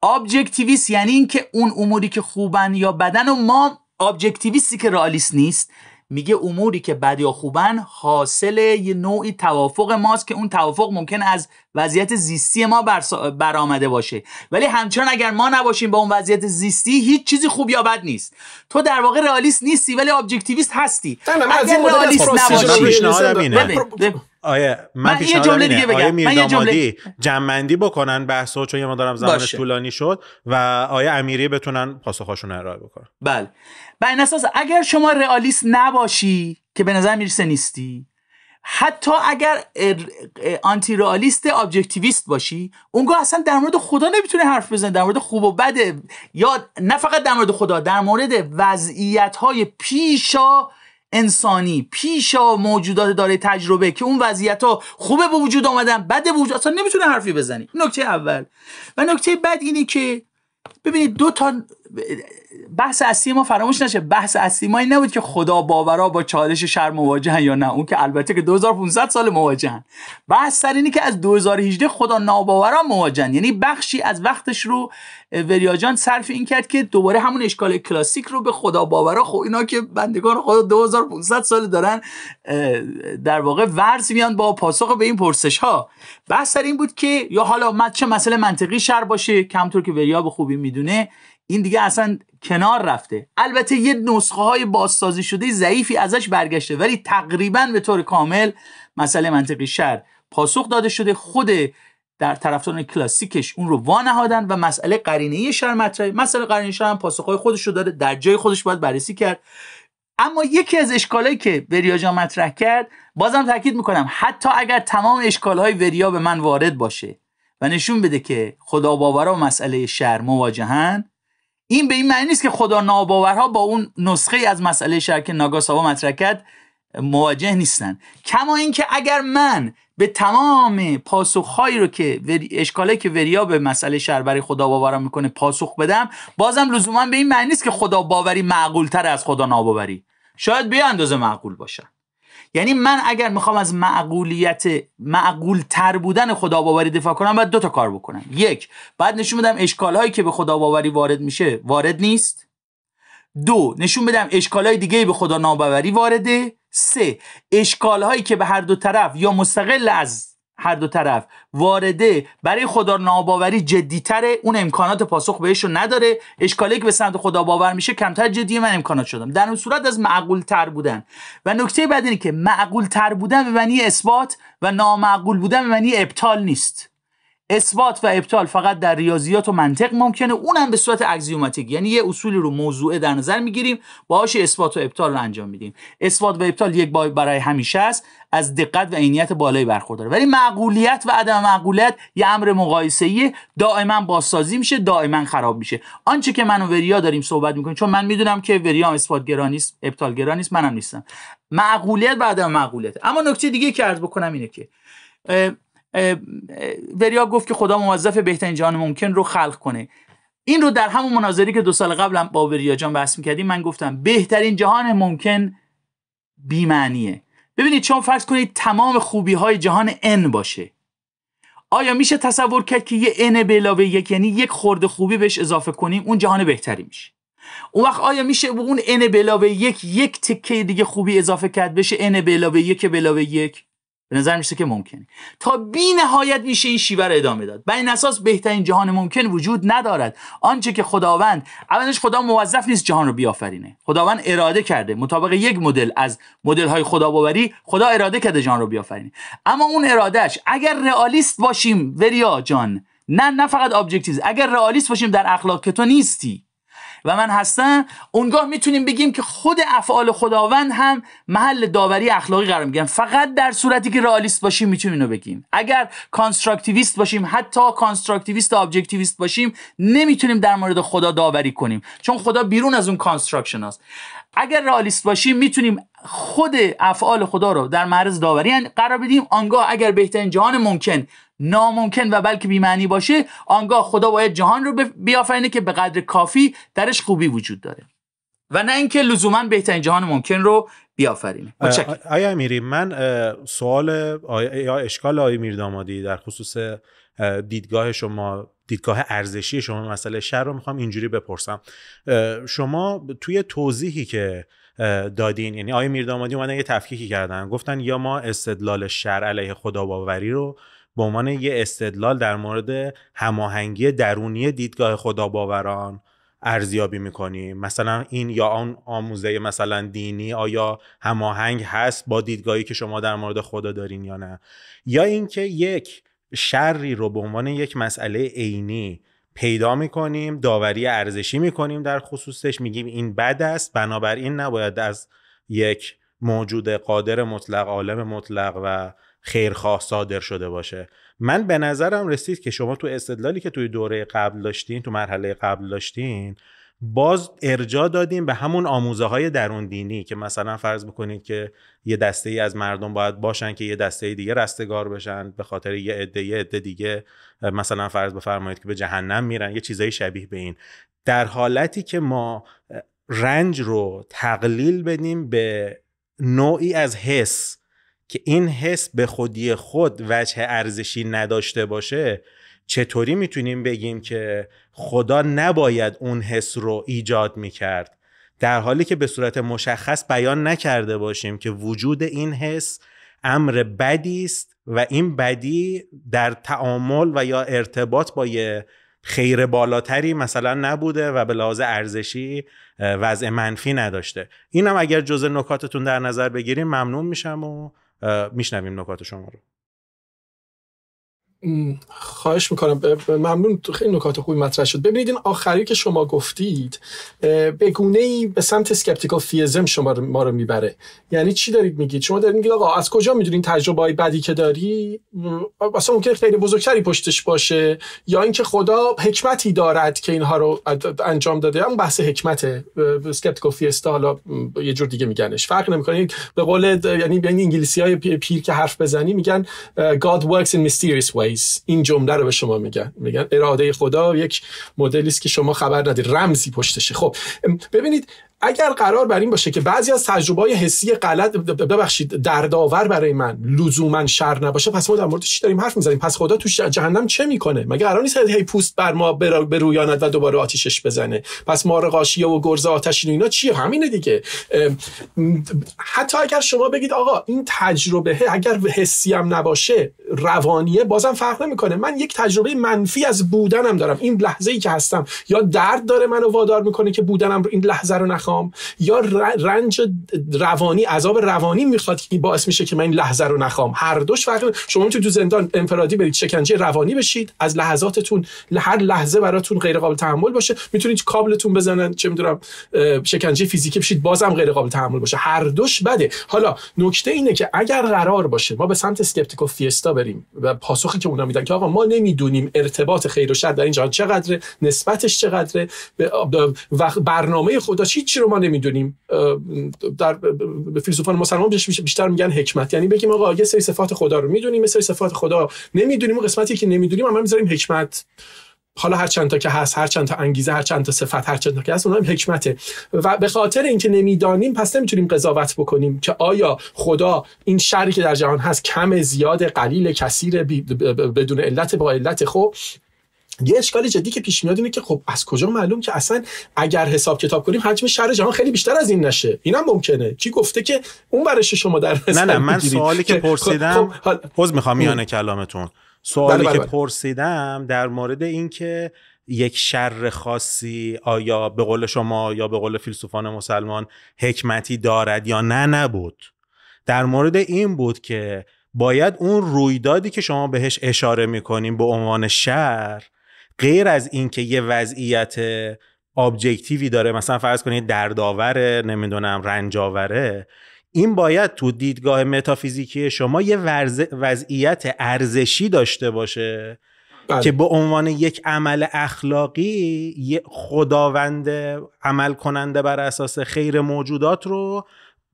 آبجکتیویست یعنی اینکه اون اموری که خوبن یا بدن و ما آبجکتیویستی که رئالیست نیست میگه اموری که بد یا خوبن حاصل یه نوعی توافق ماست که اون توافق ممکن از وضعیت زیستی ما برآمده باشه ولی همچنان اگر ما نباشیم با اون وضعیت زیستی هیچ چیزی خوب یا بد نیست تو در واقع رئالیست نیستی ولی ابجکتیویست هستی اگر از آیه من, من یه جمله دیگه بگم بکنن بحثو چون یه ما دارم زمان طولانی شد و آیه امیری بتونن پاسخاشون ارائه بکنن بله بر بله، این اساس اگر شما رئالیست نباشی که به نظر میرسه نیستی حتی اگر آنتی رئالیست ابجکتیویست باشی اونگاه اصلا در مورد خدا نمیتونه حرف بزنه در مورد خوب و بده یا نه فقط در مورد خدا در مورد وضعیت های پیشا انسانی پیش موجودات داره تجربه که اون وضعیت ها خوبه به وجود آمدن بد به وجود اصلا نمیتونه حرفی بزنی نکته اول و نکته بعد اینه که ببینید دو تا بحث اصلی ما فراموش نشه بحث اصلی ما این نبود که خدا باورا با چالش شر مواجهن یا نه اون که البته که 2500 سال مواجهن بحث سر اینه که از 2018 خدا ناباورا مواجهن یعنی بخشی از وقتش رو وریاجان صرف این کرد که دوباره همون اشکال کلاسیک رو به خدا باورا خب اینا که بندگان خدا 2500 سال دارن در واقع ورز میان با پاسخ به این پرسش ها بحث سر این بود که یا حالا چه مسئله منطقی شر باشه کمطور که وریا به خوبی میدونه این دیگه اصلا کنار رفته البته یه نسخه های بازسازی شده ضعیفی ازش برگشته ولی تقریبا به طور کامل مسئله منطقی شر پاسخ داده شده خود در طرفداران کلاسیکش اون رو وانهادن و مسئله قرینه شر مطرحه مسئله قرینه شر هم خودش رو داره در جای خودش باید بررسی کرد اما یکی از اشکالایی که وریا جا مطرح کرد بازم تاکید میکنم حتی اگر تمام اشکالهای وریا به من وارد باشه و نشون بده که خدا باورا و مسئله شر مواجهن این به این معنی نیست که خدا ناباورها با اون نسخه از مسئله شرک ناگاساوا مطرح کرد مواجه نیستن کما اینکه اگر من به تمام پاسخهایی رو که اشکاله که وریا به مسئله برای خدا باورم میکنه پاسخ بدم بازم لزوما به این معنی نیست که خدا باوری تر از خدا ناباوری شاید به اندازه معقول باشه. یعنی من اگر میخوام از معقولیت معقول تر بودن خدا باوری دفاع کنم باید دو تا کار بکنم یک بعد نشون بدم اشکال هایی که به خدا باوری وارد میشه وارد نیست دو نشون بدم اشکال های دیگه به خدا ناباوری وارده سه اشکال هایی که به هر دو طرف یا مستقل از هر دو طرف وارده برای خدا ناباوری جدیتره اون امکانات پاسخ بهش رو نداره اشکالی که به سمت خدا باور میشه کمتر جدی من امکانات شدم در اون صورت از معقول تر بودن و نکته بعد اینه که معقول تر بودن به معنی اثبات و نامعقول بودن به معنی ابطال نیست اثبات و ابطال فقط در ریاضیات و منطق ممکنه اونم به صورت اکزیوماتیک یعنی یه اصولی رو موضوعه در نظر میگیریم باهاش اثبات و ابطال رو انجام میدیم اثبات و ابطال یک بار برای همیشه است از دقت و عینیت بالایی برخوردار ولی معقولیت و عدم معقولیت یه امر مقایسه‌ای دائما بازسازی میشه دائما خراب میشه آنچه که من و وریا داریم صحبت میکنیم چون من میدونم که وریا اثبات اثبات نیست ابطال گرا نیست منم نیستم معقولیت و عدم معقولیت اما نکته دیگه که بکنم اینه که وریا گفت که خدا موظف بهترین جهان ممکن رو خلق کنه این رو در همون مناظری که دو سال قبلم با وریا جان بحث میکردیم من گفتم بهترین جهان ممکن بیمعنیه ببینید چون فرض کنید تمام خوبی های جهان n باشه آیا میشه تصور کرد که یه ان به علاوه یک یعنی یک خورده خوبی بهش اضافه کنیم اون جهان بهتری میشه اون وقت آیا میشه اون ان به علاوه یک یک تکه دیگه خوبی اضافه کرد بشه ان به علاوه یک به علاوه یک به نظر میشه که ممکنه تا بی نهایت میشه این شیوه رو ادامه داد بر این اساس بهترین جهان ممکن وجود ندارد آنچه که خداوند اولش خدا موظف نیست جهان رو بیافرینه خداوند اراده کرده مطابق یک مدل از مدل های خدا باوری خدا اراده کرده جهان رو بیافرینه اما اون ارادهش اگر رئالیست باشیم وریا جان نه نه فقط ابجکتیو اگر رئالیست باشیم در اخلاق که تو نیستی و من هستم اونگاه میتونیم بگیم که خود افعال خداوند هم محل داوری اخلاقی قرار میگیرن فقط در صورتی که رئالیست باشیم میتونیم اینو بگیم اگر کانستراکتیویست باشیم حتی کانستراکتیویست ابجکتیویست باشیم نمیتونیم در مورد خدا داوری کنیم چون خدا بیرون از اون کانستراکشن است اگر رئالیست باشیم میتونیم خود افعال خدا رو در معرض داوری یعنی قرار بدیم آنگاه اگر بهترین جهان ممکن ناممکن و بلکه بیمعنی باشه آنگاه خدا باید جهان رو بیافرینه که به قدر کافی درش خوبی وجود داره و نه اینکه لزوما بهترین جهان ممکن رو بیافرینه آیا امیری من سوال یا اشکال آیا میردامادی در خصوص دیدگاه شما دیدگاه ارزشی شما مسئله شر رو میخوام اینجوری بپرسم شما توی توضیحی که دادین یعنی آیه میردامادی اومدن یه تفکیکی کردن گفتن یا ما استدلال شر علیه خدا رو به عنوان یه استدلال در مورد هماهنگی درونی دیدگاه خدا باوران ارزیابی میکنیم مثلا این یا آن آموزه مثلا دینی آیا هماهنگ هست با دیدگاهی که شما در مورد خدا دارین یا نه یا اینکه یک شری رو به عنوان یک مسئله عینی پیدا میکنیم داوری ارزشی میکنیم در خصوصش میگیم این بد است بنابراین نباید از یک موجود قادر مطلق عالم مطلق و خیرخواه صادر شده باشه من به نظرم رسید که شما تو استدلالی که توی دوره قبل داشتین تو مرحله قبل داشتین باز ارجا دادیم به همون آموزه های درون دینی که مثلا فرض بکنید که یه دسته ای از مردم باید باشن که یه دسته دیگه رستگار بشن به خاطر یه عده یه عده دیگه مثلا فرض بفرمایید که به جهنم میرن یه چیزایی شبیه به این در حالتی که ما رنج رو تقلیل بدیم به نوعی از حس که این حس به خودی خود وجه ارزشی نداشته باشه چطوری میتونیم بگیم که خدا نباید اون حس رو ایجاد میکرد در حالی که به صورت مشخص بیان نکرده باشیم که وجود این حس امر بدی است و این بدی در تعامل و یا ارتباط با یه خیر بالاتری مثلا نبوده و به لحاظ ارزشی وضع منفی نداشته اینم اگر جزء نکاتتون در نظر بگیریم ممنون میشم و میشنویم نکات شما رو خواهش میکنم ممنون تو خیلی نکات خوبی مطرح شد ببینید این آخری که شما گفتید به گونه ای به سمت سکپتیکال فیزم شما رو ما رو میبره یعنی چی دارید میگید شما دارید میگید آقا از کجا میدونین تجربه های بدی که داری اصلا ممکنه خیلی بزرگتری پشتش باشه یا اینکه خدا حکمتی دارد که اینها رو انجام داده اون بحث حکمت سکپتیکال فیستا حالا یه جور دیگه میگنش فرق نمیکنه به قول یعنی انگلیسی های پیر که حرف بزنی میگن God works in mysterious way این جمله رو به شما میگن میگن اراده خدا یک مدلی است که شما خبر ندید رمزی پشتشه خب ببینید اگر قرار بر این باشه که بعضی از تجربه های حسی غلط ببخشید دردآور برای من لزوما شر نباشه پس ما در مورد چی داریم حرف میزنیم پس خدا تو جهنم چه میکنه مگه قرار نیست هی پوست بر ما برویاند و دوباره آتیشش بزنه پس مار قاشیه و گرز آتشین و اینا چیه همینه دیگه حتی اگر شما بگید آقا این تجربه اگر حسی هم نباشه روانیه بازم فرق نمیکنه من یک تجربه منفی از بودنم دارم این لحظه که هستم یا درد داره منو وادار میکنه که بودنم این لحظه رو نخوام میخوام یا رنج روانی عذاب روانی میخواد که باعث میشه که من این لحظه رو نخوام هر دوش فرق شما میتونید تو زندان انفرادی برید شکنجه روانی بشید از لحظاتتون هر لحظه براتون غیر قابل تحمل باشه میتونید کابلتون بزنن چه میدونم شکنجه فیزیکی بشید بازم غیر قابل تحمل باشه هر دوش بده حالا نکته اینه که اگر قرار باشه ما به سمت اسکپتیکو فیستا بریم و پاسخی که اونا میدن که آقا ما نمیدونیم ارتباط خیر و شر در این جهان چقدره نسبتش چقدره برنامه خدا چی؟ رو ما نمیدونیم در فیلسوفان مسلمان بیشتر میگن حکمت یعنی بگیم آقا یه سری صفات خدا رو میدونیم یه سری صفات خدا نمیدونیم و قسمتی که نمیدونیم اما میذاریم حکمت حالا هر چند تا که هست هر چند تا انگیزه هر چند تا صفت هر چند تا که هست اونها هم حکمته و به خاطر اینکه نمیدانیم پس نمیتونیم قضاوت بکنیم که آیا خدا این شری که در جهان هست کم زیاد قلیل کثیر بدون علت با علت خب یه اشکال جدی که پیش میاد اینه که خب از کجا معلوم که اصلا اگر حساب کتاب کنیم حجم شر جهان خیلی بیشتر از این نشه اینم ممکنه کی گفته که اون برش شما در نه نه من سوالی که خب، خب، پرسیدم خب، حال... میخوام خب. میانه کلامتون سوالی بله، که بله، بله. پرسیدم در مورد این که یک شر خاصی آیا به قول شما یا به قول فیلسوفان مسلمان حکمتی دارد یا نه نبود در مورد این بود که باید اون رویدادی که شما بهش اشاره میکنیم به عنوان شر غیر از اینکه یه وضعیت ابجکتیوی داره مثلا فرض کنید دردآوره نمیدونم رنجاوره این باید تو دیدگاه متافیزیکی شما یه وضعیت ارزشی داشته باشه بله. که به عنوان یک عمل اخلاقی یه خداوند عمل کننده بر اساس خیر موجودات رو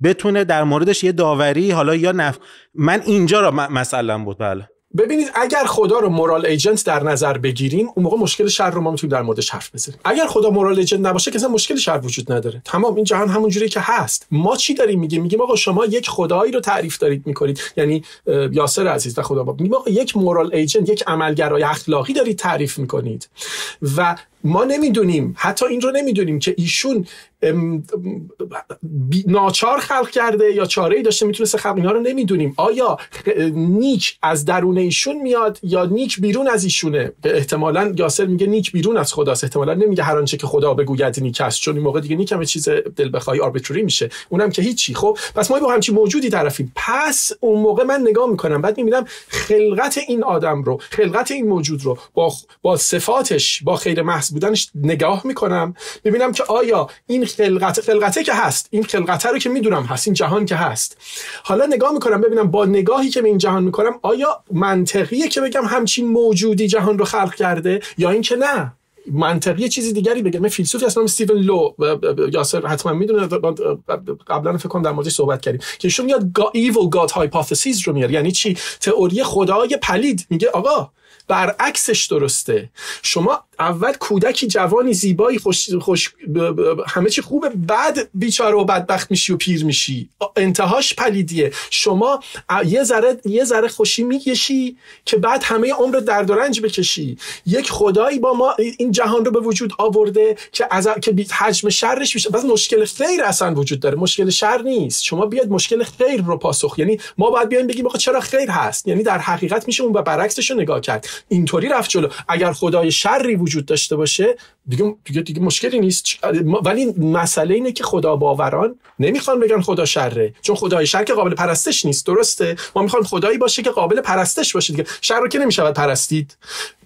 بتونه در موردش یه داوری حالا یا نف من اینجا را مثلا بود بله ببینید اگر خدا رو مورال ایجنت در نظر بگیریم اون موقع مشکل شر رو ما میتونیم در موردش حرف بزنیم اگر خدا مورال ایجنت نباشه که مشکل شر وجود نداره تمام این جهان همون جوری که هست ما چی داریم میگیم میگیم آقا شما یک خدایی رو تعریف دارید میکنید یعنی یاسر عزیز و خدا باب میگیم آقا یک مورال ایجنت یک عملگرای اخلاقی دارید تعریف میکنید و ما نمیدونیم حتی این رو نمیدونیم که ایشون ناچار خلق کرده یا چاره ای داشته میتونست خلق اینا رو نمیدونیم آیا نیچ از درون ایشون میاد یا نیچ بیرون از ایشونه احتمالا یاسر میگه نیچ بیرون از خداست احتمالا نمیگه هر آنچه که خدا بگوید نیک است چون این موقع دیگه نیک همه چیز دل بخوای آربیتوری میشه اونم که هیچی خب پس ما با همچین موجودی طرفیم پس اون موقع من نگاه میکنم بعد میبینم خلقت این آدم رو خلقت این موجود رو با با صفاتش با خیر محض بودنش نگاه میکنم ببینم که آیا این خلقت خلقته که هست این خلقته رو که میدونم هست این جهان که هست حالا نگاه میکنم ببینم با نگاهی که به این جهان میکنم آیا منطقیه که بگم همچین موجودی جهان رو خلق کرده یا اینکه نه منطقی چیزی دیگری بگم من فیلسوفی نام استیون لو یاسر حتما میدونه قبلا فکر کنم در موردش صحبت کردیم که ایشون میاد گا god گاد هایپوتزیس رو میاره یعنی چی تئوری خدای پلید میگه آقا برعکسش درسته شما اول کودکی جوانی زیبایی خوش, خوش همه چی خوبه بعد بیچاره و بدبخت میشی و پیر میشی انتهاش پلیدیه شما یه ذره یه ذره خوشی میکشی که بعد همه عمر درد رنج بکشی یک خدایی با ما این جهان رو به وجود آورده که از که حجم شرش میشه بس مشکل خیر اصلا وجود داره مشکل شر نیست شما بیاد مشکل خیر رو پاسخ یعنی ما باید بیایم بگیم چرا خیر هست یعنی در حقیقت میشه اون به برعکسش رو نگاه کرد اینطوری رفت جلو اگر خدای شری وجود داشته باشه دیگه دیگه, دیگه مشکلی نیست ولی مسئله اینه که خدا باوران نمیخوان بگن خدا شره چون خدای شر که قابل پرستش نیست درسته ما میخوان خدایی باشه که قابل پرستش باشه دیگه شر رو که نمیشود پرستید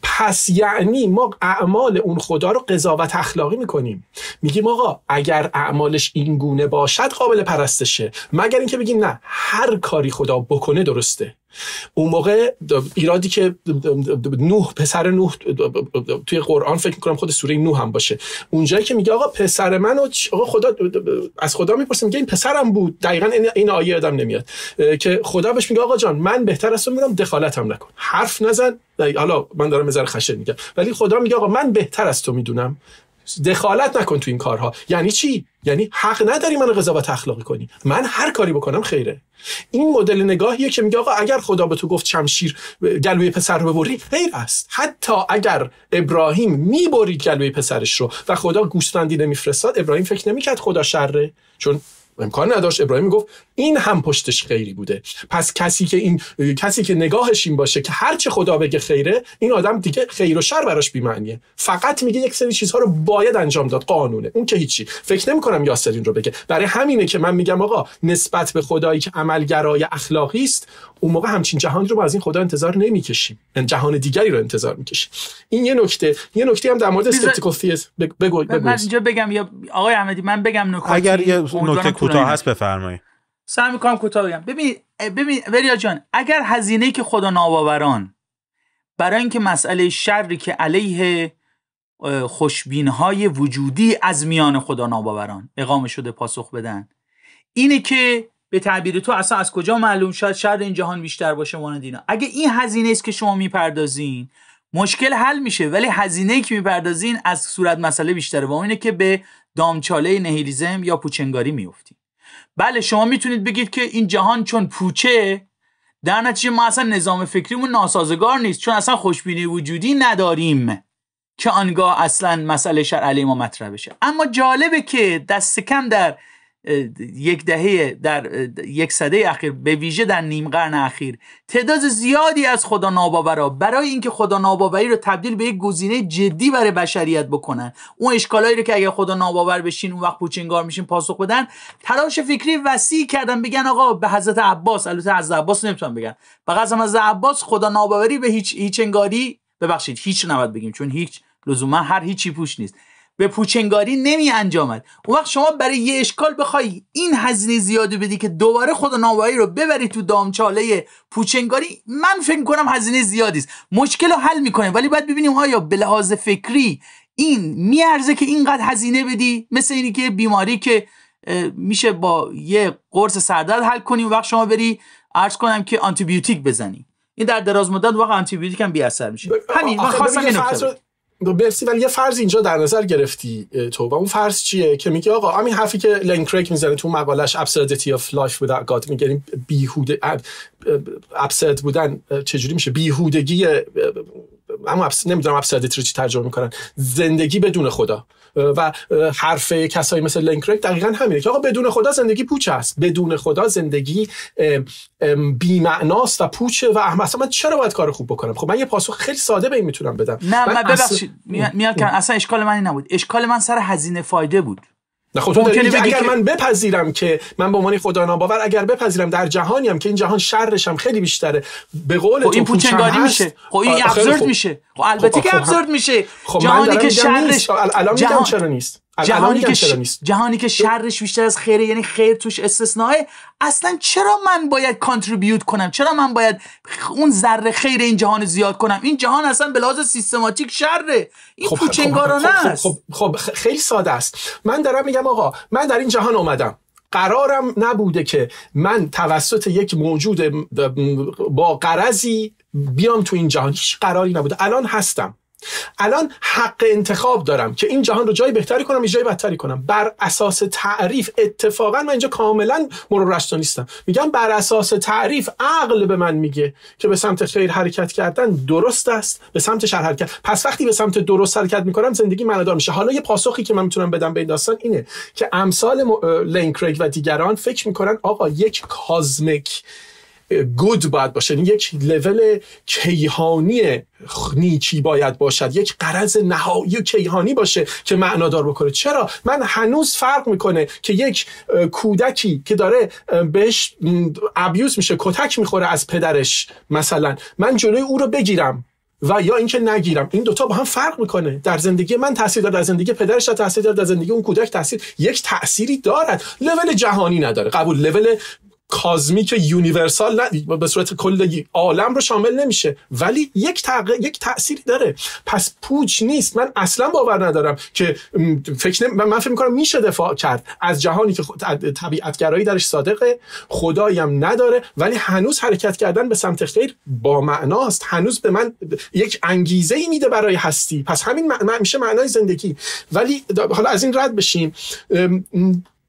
پس یعنی ما اعمال اون خدا رو قضاوت اخلاقی میکنیم میگیم آقا اگر اعمالش این گونه باشد قابل پرستشه مگر اینکه بگیم نه هر کاری خدا بکنه درسته اون موقع ایرادی که نوح پسر نوح توی قرآن فکر میکنم خود سوره نوح هم باشه اونجایی که میگه آقا پسر من آقا خدا از خدا میپرسه میگه این پسرم بود دقیقا این آیه آدم نمیاد که خدا بهش میگه آقا جان من بهتر تو میگم دخالتم نکن حرف نزن حالا من دارم مزر خشه میگم ولی خدا میگه آقا من بهتر از تو میدونم دخالت نکن تو این کارها یعنی چی یعنی حق نداری منو قضاوت اخلاقی کنی من هر کاری بکنم خیره این مدل نگاهیه که میگه آقا اگر خدا به تو گفت شمشیر گلوی پسر رو ببری خیر است حتی اگر ابراهیم میبرید گلوی پسرش رو و خدا گوسفندی نمیفرستاد ابراهیم فکر نمیکرد خدا شره چون امکان نداشت ابراهیم گفت این هم پشتش خیری بوده پس کسی که این کسی که نگاهش این باشه که هرچه خدا بگه خیره این آدم دیگه خیر و شر براش بیمعنیه فقط میگه یک سری چیزها رو باید انجام داد قانونه اون که هیچی فکر کنم یاسرین این رو بگه برای همینه که من میگم آقا نسبت به خدایی که عملگرای اخلاقی است اون موقع همچین جهانی رو با از این خدا انتظار یعنی جهان دیگری رو انتظار میکشیم این یه نکته یه نکته هم در مورد بگو, بگو من اینجا بگم یا آقای احمدی من بگم اگر یه نکته کوتاه هست بفرمایید سعی میکنم کوتاه بگم ببین ببین وریا جان اگر هزینه که خدا ناباوران برای اینکه مسئله شری که علیه خوشبین های وجودی از میان خدا ناباوران اقامه شده پاسخ بدن اینه که به تعبیر تو اصلا از کجا معلوم شد شر این جهان بیشتر باشه مانند اینا اگه این هزینه است که شما میپردازین مشکل حل میشه ولی هزینه که میپردازین از صورت مسئله بیشتره و اینه که به دامچاله نهیلیزم یا پوچنگاری میفتیم بله شما میتونید بگید که این جهان چون پوچه در نتیجه ما اصلا نظام فکریمون ناسازگار نیست چون اصلا خوشبینی وجودی نداریم که آنگاه اصلا مسئله شر ما مطرح بشه اما جالبه که دست کم در یک دهه در یک سده اخیر به ویژه در نیم قرن اخیر تعداد زیادی از خدا ناباورا برای اینکه خدا ناباوری رو تبدیل به یک گزینه جدی برای بشریت بکنن اون اشکالایی رو که اگر خدا ناباور بشین اون وقت پوچنگار میشین پاسخ بدن تلاش فکری وسیع کردن بگن آقا به حضرت عباس البته از عباس نمیتونن بگن فقط از عباس خدا ناباوری به هیچ هیچ انگاری ببخشید هیچ نباید بگیم چون هیچ لزوما هر هیچی پوش نیست به پوچنگاری نمی انجامد اون وقت شما برای یه اشکال بخوای این هزینه زیاده بدی که دوباره خود نوایی رو ببری تو دامچاله پوچنگاری من فکر کنم هزینه زیادی است مشکل رو حل میکنه ولی باید ببینیم آیا به لحاظ فکری این میارزه که اینقدر هزینه بدی مثل اینی که بیماری که میشه با یه قرص سردرد حل کنی وقت شما بری عرض کنم که آنتی بیوتیک بزنی این در دراز مدت واقعا آنتی بیوتیک هم بی اثر میشه همین من خواستم برسی خب ولی یه فرض اینجا در نظر گرفتی تو و اون فرض چیه که میگه آقا همین حرفی که لین کریک میزنه تو مقالش absurdity of لایف without God میگیم بیهوده ابسرد بودن چجوری میشه بیهودگی اما نمیدونم ابسردیتی رو چی ترجمه میکنن زندگی بدون خدا و حرف کسایی مثل لینکرک دقیقا همینه که آقا بدون خدا زندگی پوچ است بدون خدا زندگی بی‌معناست و پوچه و احمد من چرا باید کار خوب بکنم خب من یه پاسخ خیلی ساده به این میتونم بدم نه من, ببخشید اصلا... اصلا اشکال من نبود اشکال من سر هزینه فایده بود خب،, خب ممکنه یعنی اگر من بپذیرم که من به عنوان خدا باور. اگر بپذیرم در جهانی که این جهان شرش هم خیلی بیشتره به قول خب این پوچنگاری میشه خب این خب. میشه خب البته خب، که خب، ابزورد میشه خب جهانی که شرش الان میگم چرا نیست جهانی که ش... جهانی که شرش بیشتر از خیره یعنی خیر توش استثناءه اصلا چرا من باید کانتریبیوت کنم چرا من باید اون ذره خیر این جهان زیاد کنم این جهان اصلا به لحاظ سیستماتیک شره این خب پوچنگارانه خب خب, خب, خب،, خب،, خب، خیلی ساده است من دارم میگم آقا من در این جهان اومدم قرارم نبوده که من توسط یک موجود با قرضی بیام تو این جهان هیچ قراری نبوده الان هستم الان حق انتخاب دارم که این جهان رو جای بهتری کنم یا جای بدتری کنم بر اساس تعریف اتفاقا من اینجا کاملا مرور نیستم میگم بر اساس تعریف عقل به من میگه که به سمت خیر حرکت کردن درست است به سمت شر حرکت پس وقتی به سمت درست حرکت میکنم زندگی معنادار میشه حالا یه پاسخی که من میتونم بدم به این داستان اینه که امثال م... و دیگران فکر میکنن آقا یک کازمک گود باید باشه یعنی یک لول کیهانی نیکی باید باشد یک قرض نهایی و کیهانی باشه که معنادار بکنه چرا من هنوز فرق میکنه که یک کودکی که داره بهش ابیوز میشه کتک میخوره از پدرش مثلا من جلوی او رو بگیرم و یا اینکه نگیرم این دوتا با هم فرق میکنه در زندگی من تاثیر دارد در زندگی پدرش تاثیر دارد. در زندگی اون کودک تاثیر یک تأثیری دارد لول جهانی نداره قبول لول کازمیک یونیورسال نه به صورت کل عالم رو شامل نمیشه ولی یک تق... یک تأثیری داره پس پوچ نیست من اصلا باور ندارم که فکر نم... من فکر میکنم میشه دفاع کرد از جهانی که طبیعتگرایی درش صادقه هم نداره ولی هنوز حرکت کردن به سمت خیر با معناست هنوز به من یک انگیزه ای میده برای هستی پس همین میشه معنای زندگی ولی حالا از این رد بشیم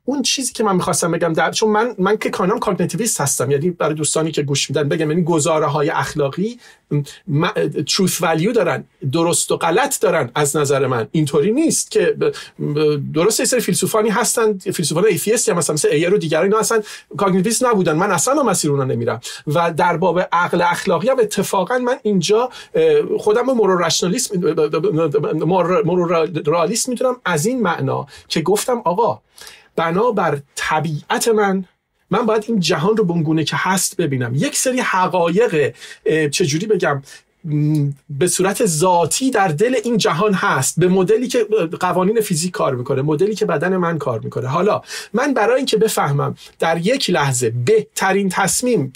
اون چیزی که من میخواستم بگم در چون من من که کانام کاگنیتیویست هستم یعنی برای دوستانی که گوش میدن بگم یعنی گزاره های اخلاقی تروث ولیو دارن درست و غلط دارن از نظر من اینطوری نیست که درست یه سری فیلسوفانی هستن فیلسوفان ایفیستی هم مثلا مثل ایر و دیگر اینا اصلا کاگنیتیویست نبودن من اصلا مسیر اونا نمیرم و در باب عقل اخلاقی هم اتفاقا من اینجا خودم رو مورورشنالیسم مورال رالیست میدونم از این معنا که گفتم آقا بنابر طبیعت من من باید این جهان رو بنگونه که هست ببینم یک سری حقایق چجوری بگم به صورت ذاتی در دل این جهان هست به مدلی که قوانین فیزیک کار میکنه مدلی که بدن من کار میکنه حالا من برای اینکه بفهمم در یک لحظه بهترین تصمیم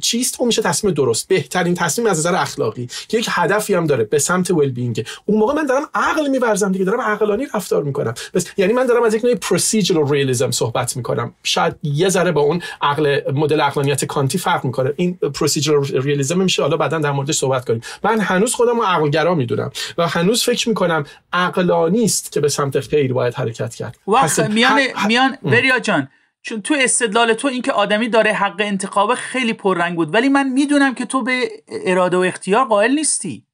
چیست اون میشه تصمیم درست بهترین تصمیم از نظر اخلاقی که یک هدفی هم داره به سمت ول بینگ اون موقع من دارم عقل میورزم دیگه دارم عقلانی رفتار میکنم بس یعنی من دارم از یک نوع پروسیجرال ریالیزم صحبت میکنم شاید یه ذره با اون عقل مدل عقلانیت کانتی فرق میکنه این پروسیجرال ریالیزم میشه حالا بعدا در موردش صحبت کنیم من هنوز خودم رو عقلگرا میدونم و هنوز فکر میکنم عقلانی است که به سمت خیر باید حرکت کرد وقت میان ح... میان بریا جان چون تو استدلال تو اینکه آدمی داره حق انتخاب خیلی پررنگ بود ولی من میدونم که تو به اراده و اختیار قائل نیستی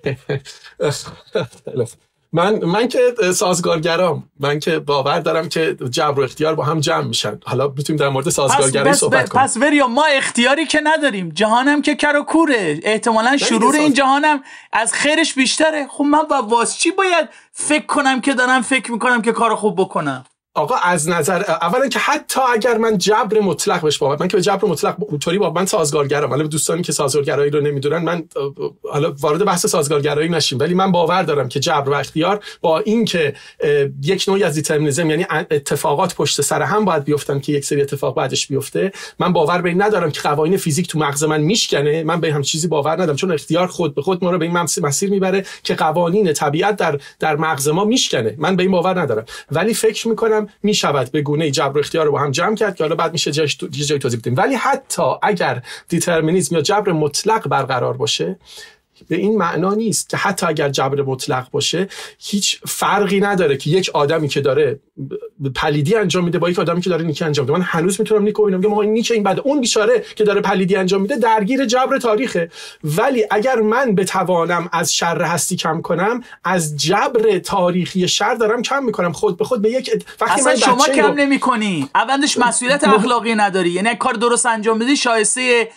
خب، خب، خب. من من که سازگارگرام من که باور دارم که جبر و اختیار با هم جمع میشن حالا میتونیم در مورد سازگارگری صحبت کنیم پس وریا ما اختیاری که نداریم جهانم که کر و کوره احتمالا شرور این جهانم از خیرش بیشتره خب من با چی باید فکر کنم که دارم فکر میکنم که کار خوب بکنم آقا از نظر اولا که حتی اگر من جبر مطلق بهش باور من که به جبر مطلق اونطوری با من سازگارگرام ولی دوستانی که سازگارگرایی رو نمیدونن من حالا وارد بحث سازگارگرایی نشیم ولی من باور دارم که جبر و اختیار با اینکه یک نوعی از دیترمینیسم یعنی اتفاقات پشت سر هم باید بیفتن که یک سری اتفاق بعدش بیفته من باور به این ندارم که قوانین فیزیک تو مغز من میشکنه من به هم چیزی باور ندارم چون اختیار خود به خود ما رو به این مسیر میبره که قوانین طبیعت در در مغز ما میشکنه من به این باور ندارم ولی فکر میکنم می شود به گونه جبر اختیار رو با هم جمع کرد که حالا بعد میشه جاش جای توضیح بدیم ولی حتی اگر دیترمینیسم یا جبر مطلق برقرار باشه به این معنا نیست که حتی اگر جبر مطلق باشه هیچ فرقی نداره که یک آدمی که داره پلیدی انجام میده با یک آدمی که داره نیکی انجام میده من هنوز میتونم نیکو ببینم میگم آقا این بعد اون بیچاره که داره پلیدی انجام میده درگیر جبر تاریخه ولی اگر من بتوانم از شر هستی کم کنم از جبر تاریخی شر دارم کم میکنم خود به خود به یک وقتی اصلا شما کم نمیکنی اولش مسئولیت اخلاقی نداری یعنی کار درست انجام بدی شایسته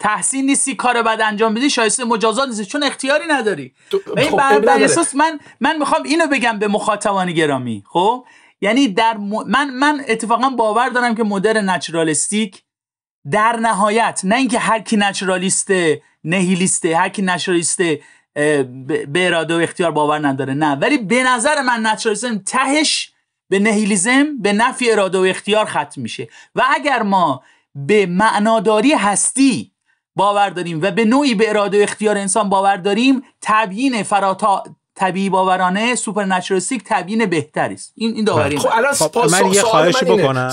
تحسین نیستی کار بعد انجام بدی شایسته مجازات نیست چون اختیاری نداری تو... خب، بر اساس من من میخوام اینو بگم به مخاطبان گرامی خب یعنی در من من اتفاقا باور دارم که مدر نچرالستیک در نهایت نه اینکه هر کی نچرالیسته نهیلیسته هر کی نچرالیسته به اراده و اختیار باور نداره نه ولی به نظر من نچرالیسم تهش به نهیلیزم به نفی اراده و اختیار ختم میشه و اگر ما به معناداری هستی باور داریم و به نوعی به اراده و اختیار انسان باور داریم تبیین فراتا طبیعی باورانه سوپرنچرالستیک تبیین بهتری است این این داوری خب، خب، من, یه خواهش بکنم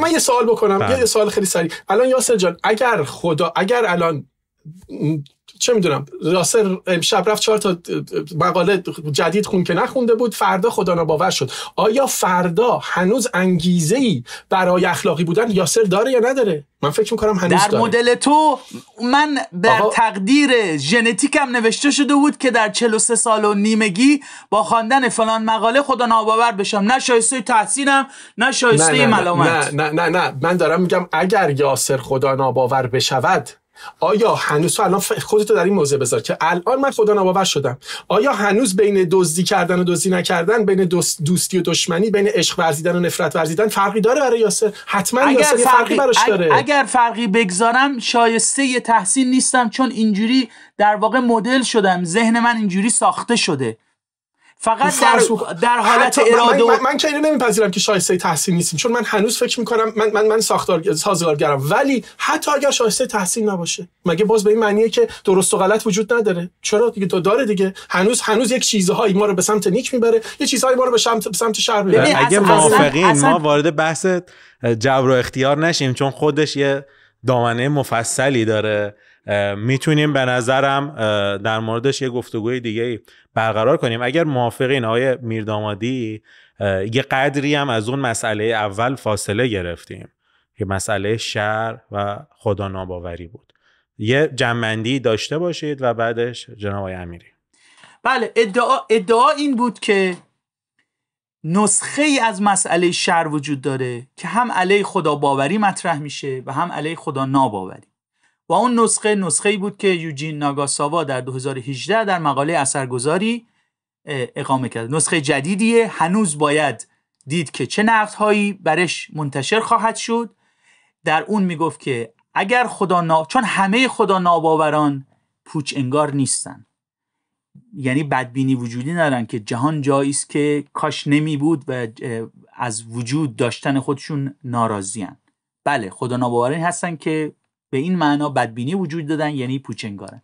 من, یه سوال بکنم یه بله. سوال خیلی سریع الان یاسر جان اگر خدا اگر الان چه میدونم یاسر امشب رفت چهار تا مقاله جدید خون که نخونده بود فردا خدا باور شد آیا فردا هنوز انگیزه ای برای اخلاقی بودن یاسر داره یا نداره من فکر میکنم هنوز در مدل تو من بر تقدیر ژنتیکم نوشته شده بود که در 43 سال و نیمگی با خواندن فلان مقاله خدا ناباور بشم نه شایسته تحسینم نه شایسته ملامت نه نه نه, من دارم میگم اگر یاسر خدا ناباور بشود آیا هنوز الان خودتو در این موضع بذار که الان من خدا ناباور شدم آیا هنوز بین دزدی کردن و دزدی نکردن بین دوستی و دشمنی بین عشق ورزیدن و نفرت ورزیدن فرقی داره برای یاسر حتما اگر فرقی, براش داره اگر فرقی بگذارم شایسته تحسین نیستم چون اینجوری در واقع مدل شدم ذهن من اینجوری ساخته شده فقط در, در حالت اراده من, من, که اینو نمیپذیرم که شایسته تحسین نیستیم چون من هنوز فکر میکنم من من من ساختار سازگارگرم ولی حتی اگر شایسته تحسین نباشه مگه باز به این معنیه که درست و غلط وجود نداره چرا دیگه تو داره دیگه هنوز هنوز یک چیزهایی ما رو به سمت نیک میبره یه چیزهایی ما رو به سمت به سمت شر میبره اگه موافقین ما وارد بحث جبر و اختیار نشیم چون خودش یه دامنه مفصلی داره میتونیم به نظرم در موردش یه گفتگوی دیگه برقرار کنیم اگر موافقین آقای میردامادی یه قدری هم از اون مسئله اول فاصله گرفتیم که مسئله شر و خدا ناباوری بود یه جمعندی داشته باشید و بعدش جناب آقای امیری بله ادعا, ادعا این بود که نسخه ای از مسئله شر وجود داره که هم علیه خدا باوری مطرح میشه و هم علیه خدا ناباوری و اون نسخه نسخه بود که یوجین ناگاساوا در 2018 در مقاله اثرگذاری اقامه کرد نسخه جدیدیه هنوز باید دید که چه هایی برش منتشر خواهد شد در اون میگفت که اگر خدا نا... چون همه خدا ناباوران پوچ انگار نیستن یعنی بدبینی وجودی ندارن که جهان جایی است که کاش نمی بود و از وجود داشتن خودشون ناراضیان بله خدا ناباورانی هستن که به این معنا بدبینی وجود دادن یعنی پوچنگارن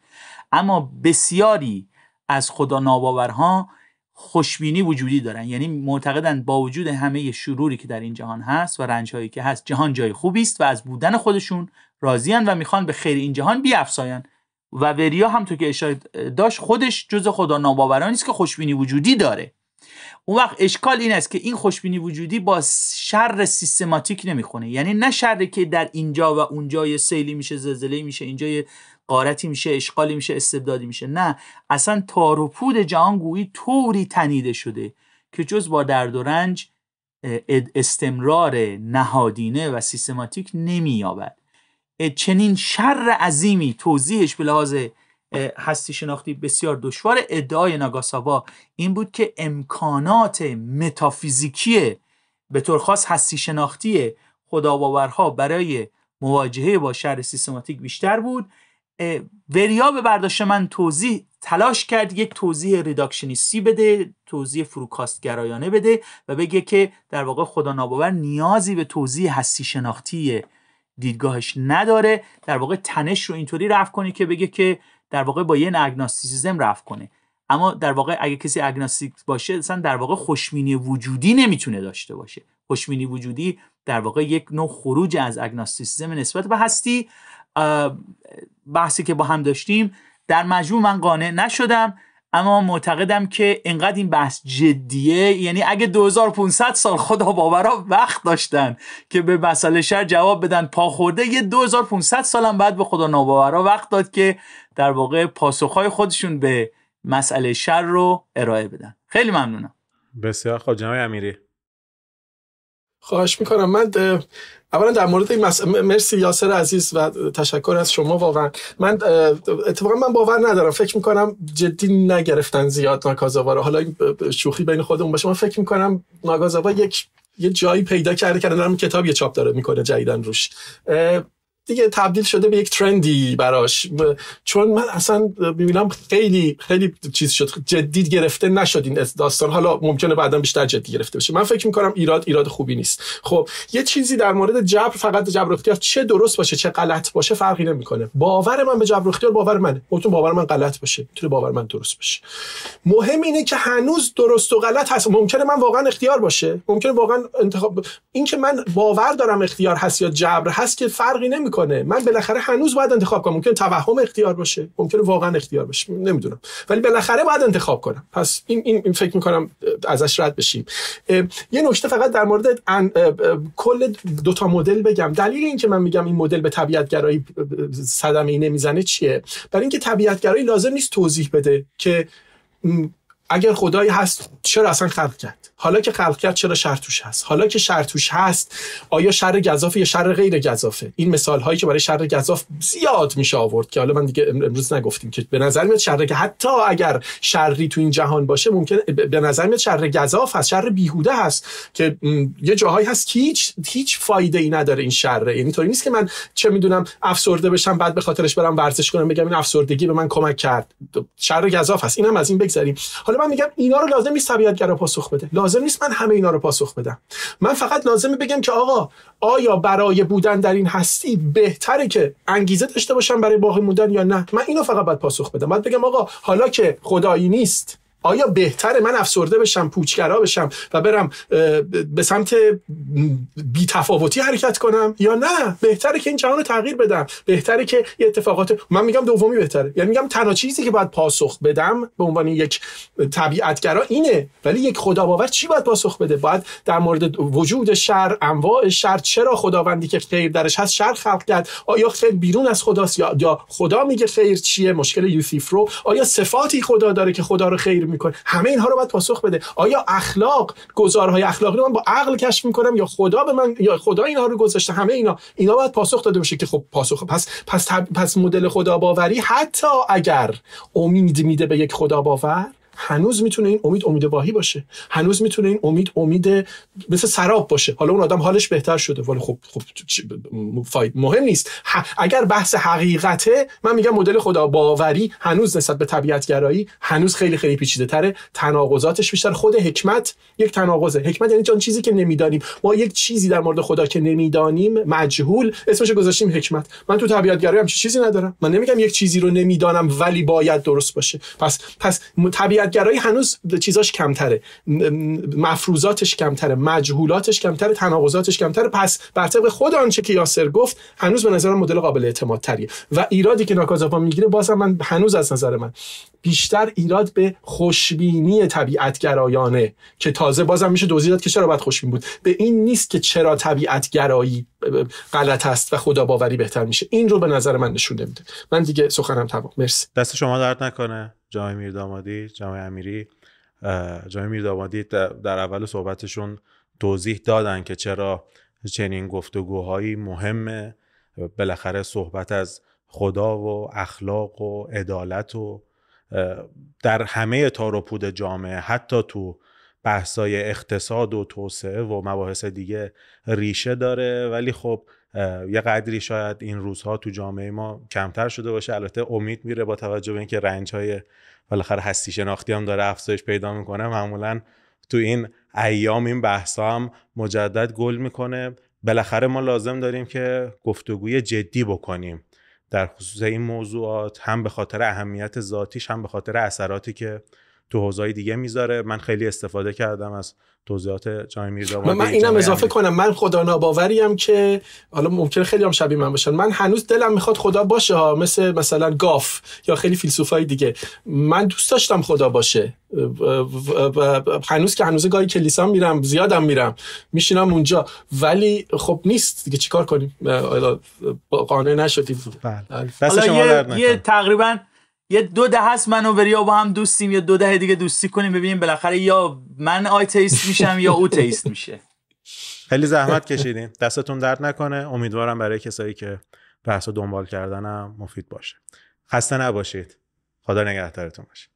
اما بسیاری از خدا ناباورها خوشبینی وجودی دارن یعنی معتقدن با وجود همه شروری که در این جهان هست و رنجهایی که هست جهان جای خوبی است و از بودن خودشون راضیان و میخوان به خیر این جهان بیافزاین و وریا هم تو که اشاره داشت خودش جز خدا ناباورانی است که خوشبینی وجودی داره اون وقت اشکال این است که این خوشبینی وجودی با شر سیستماتیک نمیخونه یعنی نه شر که در اینجا و اونجا یه سیلی میشه زلزله میشه اینجا یه قارتی میشه اشغالی میشه استبدادی میشه نه اصلا تار و پود جهان گویی طوری تنیده شده که جز با درد و رنج استمرار نهادینه و سیستماتیک نمییابد چنین شر عظیمی توضیحش به لحاظ هستی شناختی بسیار دشوار ادعای ناگاساوا این بود که امکانات متافیزیکی به طور خاص هستی شناختی خداباورها برای مواجهه با شر سیستماتیک بیشتر بود وریا به برداشت من توضیح تلاش کرد یک توضیح ریداکشنیستی بده توضیح فروکاست گرایانه بده و بگه که در واقع خدا نیازی به توضیح هستی شناختی دیدگاهش نداره در واقع تنش رو اینطوری رفت کنه که بگه که در واقع با یه اگناستیسیزم رفت کنه اما در واقع اگه کسی اگناستیک باشه اصلا در واقع خوشبینی وجودی نمیتونه داشته باشه خوشبینی وجودی در واقع یک نوع خروج از اگناستیسیزم نسبت به هستی بحثی که با هم داشتیم در مجموع من قانع نشدم اما معتقدم که انقدر این بحث جدیه یعنی اگه 2500 سال خدا باورا وقت داشتن که به مسئله شر جواب بدن پا خورده یه 2500 سال هم بعد به خدا ناباورا وقت داد که در واقع پاسخهای خودشون به مسئله شر رو ارائه بدن خیلی ممنونم بسیار خواهد امیری خواهش میکنم من اولا در مورد این مس... مرسی یاسر عزیز و تشکر از شما واقعا من اتفاقا من باور ندارم فکر میکنم جدی نگرفتن زیاد ناگازاوا رو حالا این شوخی بین خودمون باشه من فکر میکنم ناگازاوا یک یه جایی پیدا کرده که کتاب یه چاپ داره میکنه جدیدن روش دیگه تبدیل شده به یک ترندی براش چون من اصلا میبینم خیلی خیلی چیز شد جدید گرفته نشد این داستان حالا ممکنه بعدا بیشتر جدی گرفته بشه من فکر میکنم ایراد ایراد خوبی نیست خب یه چیزی در مورد جبر فقط جبر اختیار چه درست باشه چه غلط باشه فرقی نمیکنه باور من به جبر اختیار باور من ممکن باور من غلط باشه میتونه باور من درست باشه مهم اینه که هنوز درست و غلط هست ممکنه من واقعا اختیار باشه ممکنه واقعا انتخاب این که من باور دارم اختیار هست یا جبر هست که فرقی نمی میکنه من بالاخره هنوز باید انتخاب کنم ممکن توهم اختیار باشه ممکن واقعا اختیار باشه نمیدونم ولی بالاخره باید انتخاب کنم پس این این, فکر میکنم ازش رد بشیم یه نکته فقط در مورد کل دوتا مدل بگم دلیل اینکه من میگم این مدل به طبیعت گرایی صدمه ای نمیزنه چیه برای اینکه طبیعت گرایی لازم نیست توضیح بده که اگر خدایی هست چرا اصلا خلق کرد حالا که خلق کرد چرا شر توش هست حالا که شر هست آیا شر گذافه یا شر غیر گذافه این مثال هایی که برای شر گذاف زیاد میشه آورد که حالا من دیگه امروز نگفتیم که به نظر میاد شر که حتی اگر شری تو این جهان باشه ممکن به نظر میاد شر گزاف هست شر بیهوده هست که یه جاهایی هست که هیچ هیچ فایده ای نداره این شر یعنی طوری نیست که من چه میدونم افسرده بشم بعد به خاطرش برم ورزش کنم بگم این افسردگی به من کمک کرد شر گذاف هست اینم از این بگذریم حالا من میگم اینا رو لازم نیست طبیعت گرا پاسخ بده لازم لازم نیست من همه اینا رو پاسخ بدم من فقط لازمه بگم که آقا آیا برای بودن در این هستی بهتره که انگیزه داشته باشم برای باقی موندن یا نه من اینو فقط باید پاسخ بدم باید بگم آقا حالا که خدایی نیست آیا بهتره من افسرده بشم پوچگرا بشم و برم به سمت بیتفاوتی حرکت کنم یا نه بهتره که این جهان رو تغییر بدم بهتره که یه اتفاقات من میگم دومی بهتره یعنی میگم تنها چیزی که باید پاسخ بدم به عنوان یک طبیعتگرا اینه ولی یک باور چی باید پاسخ بده باید در مورد وجود شر انواع شر چرا خداوندی که خیر درش هست شر خلق کرد آیا خیر بیرون از خداست یا خدا میگه خیر چیه مشکل یوسیف رو آیا صفاتی خدا داره که خدا رو خیر میکنه همه اینها رو باید پاسخ بده آیا اخلاق گزارهای اخلاقی رو من با عقل کشف میکنم یا خدا به من یا خدا اینها رو گذاشته همه اینا اینا باید پاسخ داده بشه که خب پاسخ پس پس پس مدل خدا باوری حتی اگر امید میده به یک خدا باور هنوز میتونه این امید امید باهی باشه هنوز میتونه این امید امید مثل سراب باشه حالا اون آدم حالش بهتر شده ولی خب خب مهم نیست اگر بحث حقیقته من میگم مدل خدا باوری هنوز نسبت به طبیعت گرایی هنوز خیلی خیلی پیچیده تره تناقضاتش بیشتر خود حکمت یک تناقضه حکمت یعنی چون چیزی که نمیدانیم ما یک چیزی در مورد خدا که نمیدانیم مجهول اسمش گذاشتیم حکمت من تو طبیعت گرایی هم چیزی ندارم من نمیگم یک چیزی رو نمیدانم ولی باید درست باشه پس پس طبیعت جمعیتگرایی هنوز چیزاش کمتره مفروضاتش کمتره مجهولاتش کمتره تناقضاتش کمتره پس بر طبق خود آنچه که یاسر گفت هنوز به نظر مدل قابل اعتماد تریه و ایرادی که ناکازاپا میگیره بازم من هنوز از نظر من بیشتر ایراد به خوشبینی طبیعتگرایانه که تازه بازم میشه دوزی داد که چرا باید خوشبین بود به این نیست که چرا طبیعت گرایی غلط است و خدا باوری بهتر میشه این رو به نظر من نشون نمیده من دیگه سخنم تمام مرسی دست شما درد نکنه جامعه میردامادی جامعه امیری جامعه میردامادی در اول صحبتشون توضیح دادن که چرا چنین گفتگوهایی مهمه بالاخره صحبت از خدا و اخلاق و عدالت و در همه تار پود جامعه حتی تو بحثای اقتصاد و توسعه و مباحث دیگه ریشه داره ولی خب یه قدری شاید این روزها تو جامعه ما کمتر شده باشه البته امید میره با توجه به اینکه رنج های بالاخره هستی شناختی هم داره افزایش پیدا میکنه معمولا تو این ایام این بحث هم مجدد گل میکنه بالاخره ما لازم داریم که گفتگوی جدی بکنیم در خصوص این موضوعات هم به خاطر اهمیت ذاتیش هم به خاطر اثراتی که تو حوزه‌های دیگه میذاره من خیلی استفاده کردم از توضیحات جای میرزا من, من اینم اضافه کنم من خدا ناباوریم که حالا ممکنه خیلی هم شبیه من باشن من هنوز دلم میخواد خدا باشه ها مثل مثلا گاف یا خیلی فیلسوفای دیگه من دوست داشتم خدا باشه هنوز که هنوز گاهی کلیسا میرم زیادم میرم میشینم اونجا ولی خب نیست دیگه چیکار کنیم قانع نشدیم بله. بله. یه تقریبا یه دو ده هست منو و با هم دوستیم یا دو ده دیگه دوستی کنیم ببینیم بالاخره یا من آی تیست میشم یا او تیست میشه خیلی زحمت کشیدین دستتون درد نکنه امیدوارم برای کسایی که بحث دنبال کردنم مفید باشه خسته نباشید خدا نگهدارتون باشه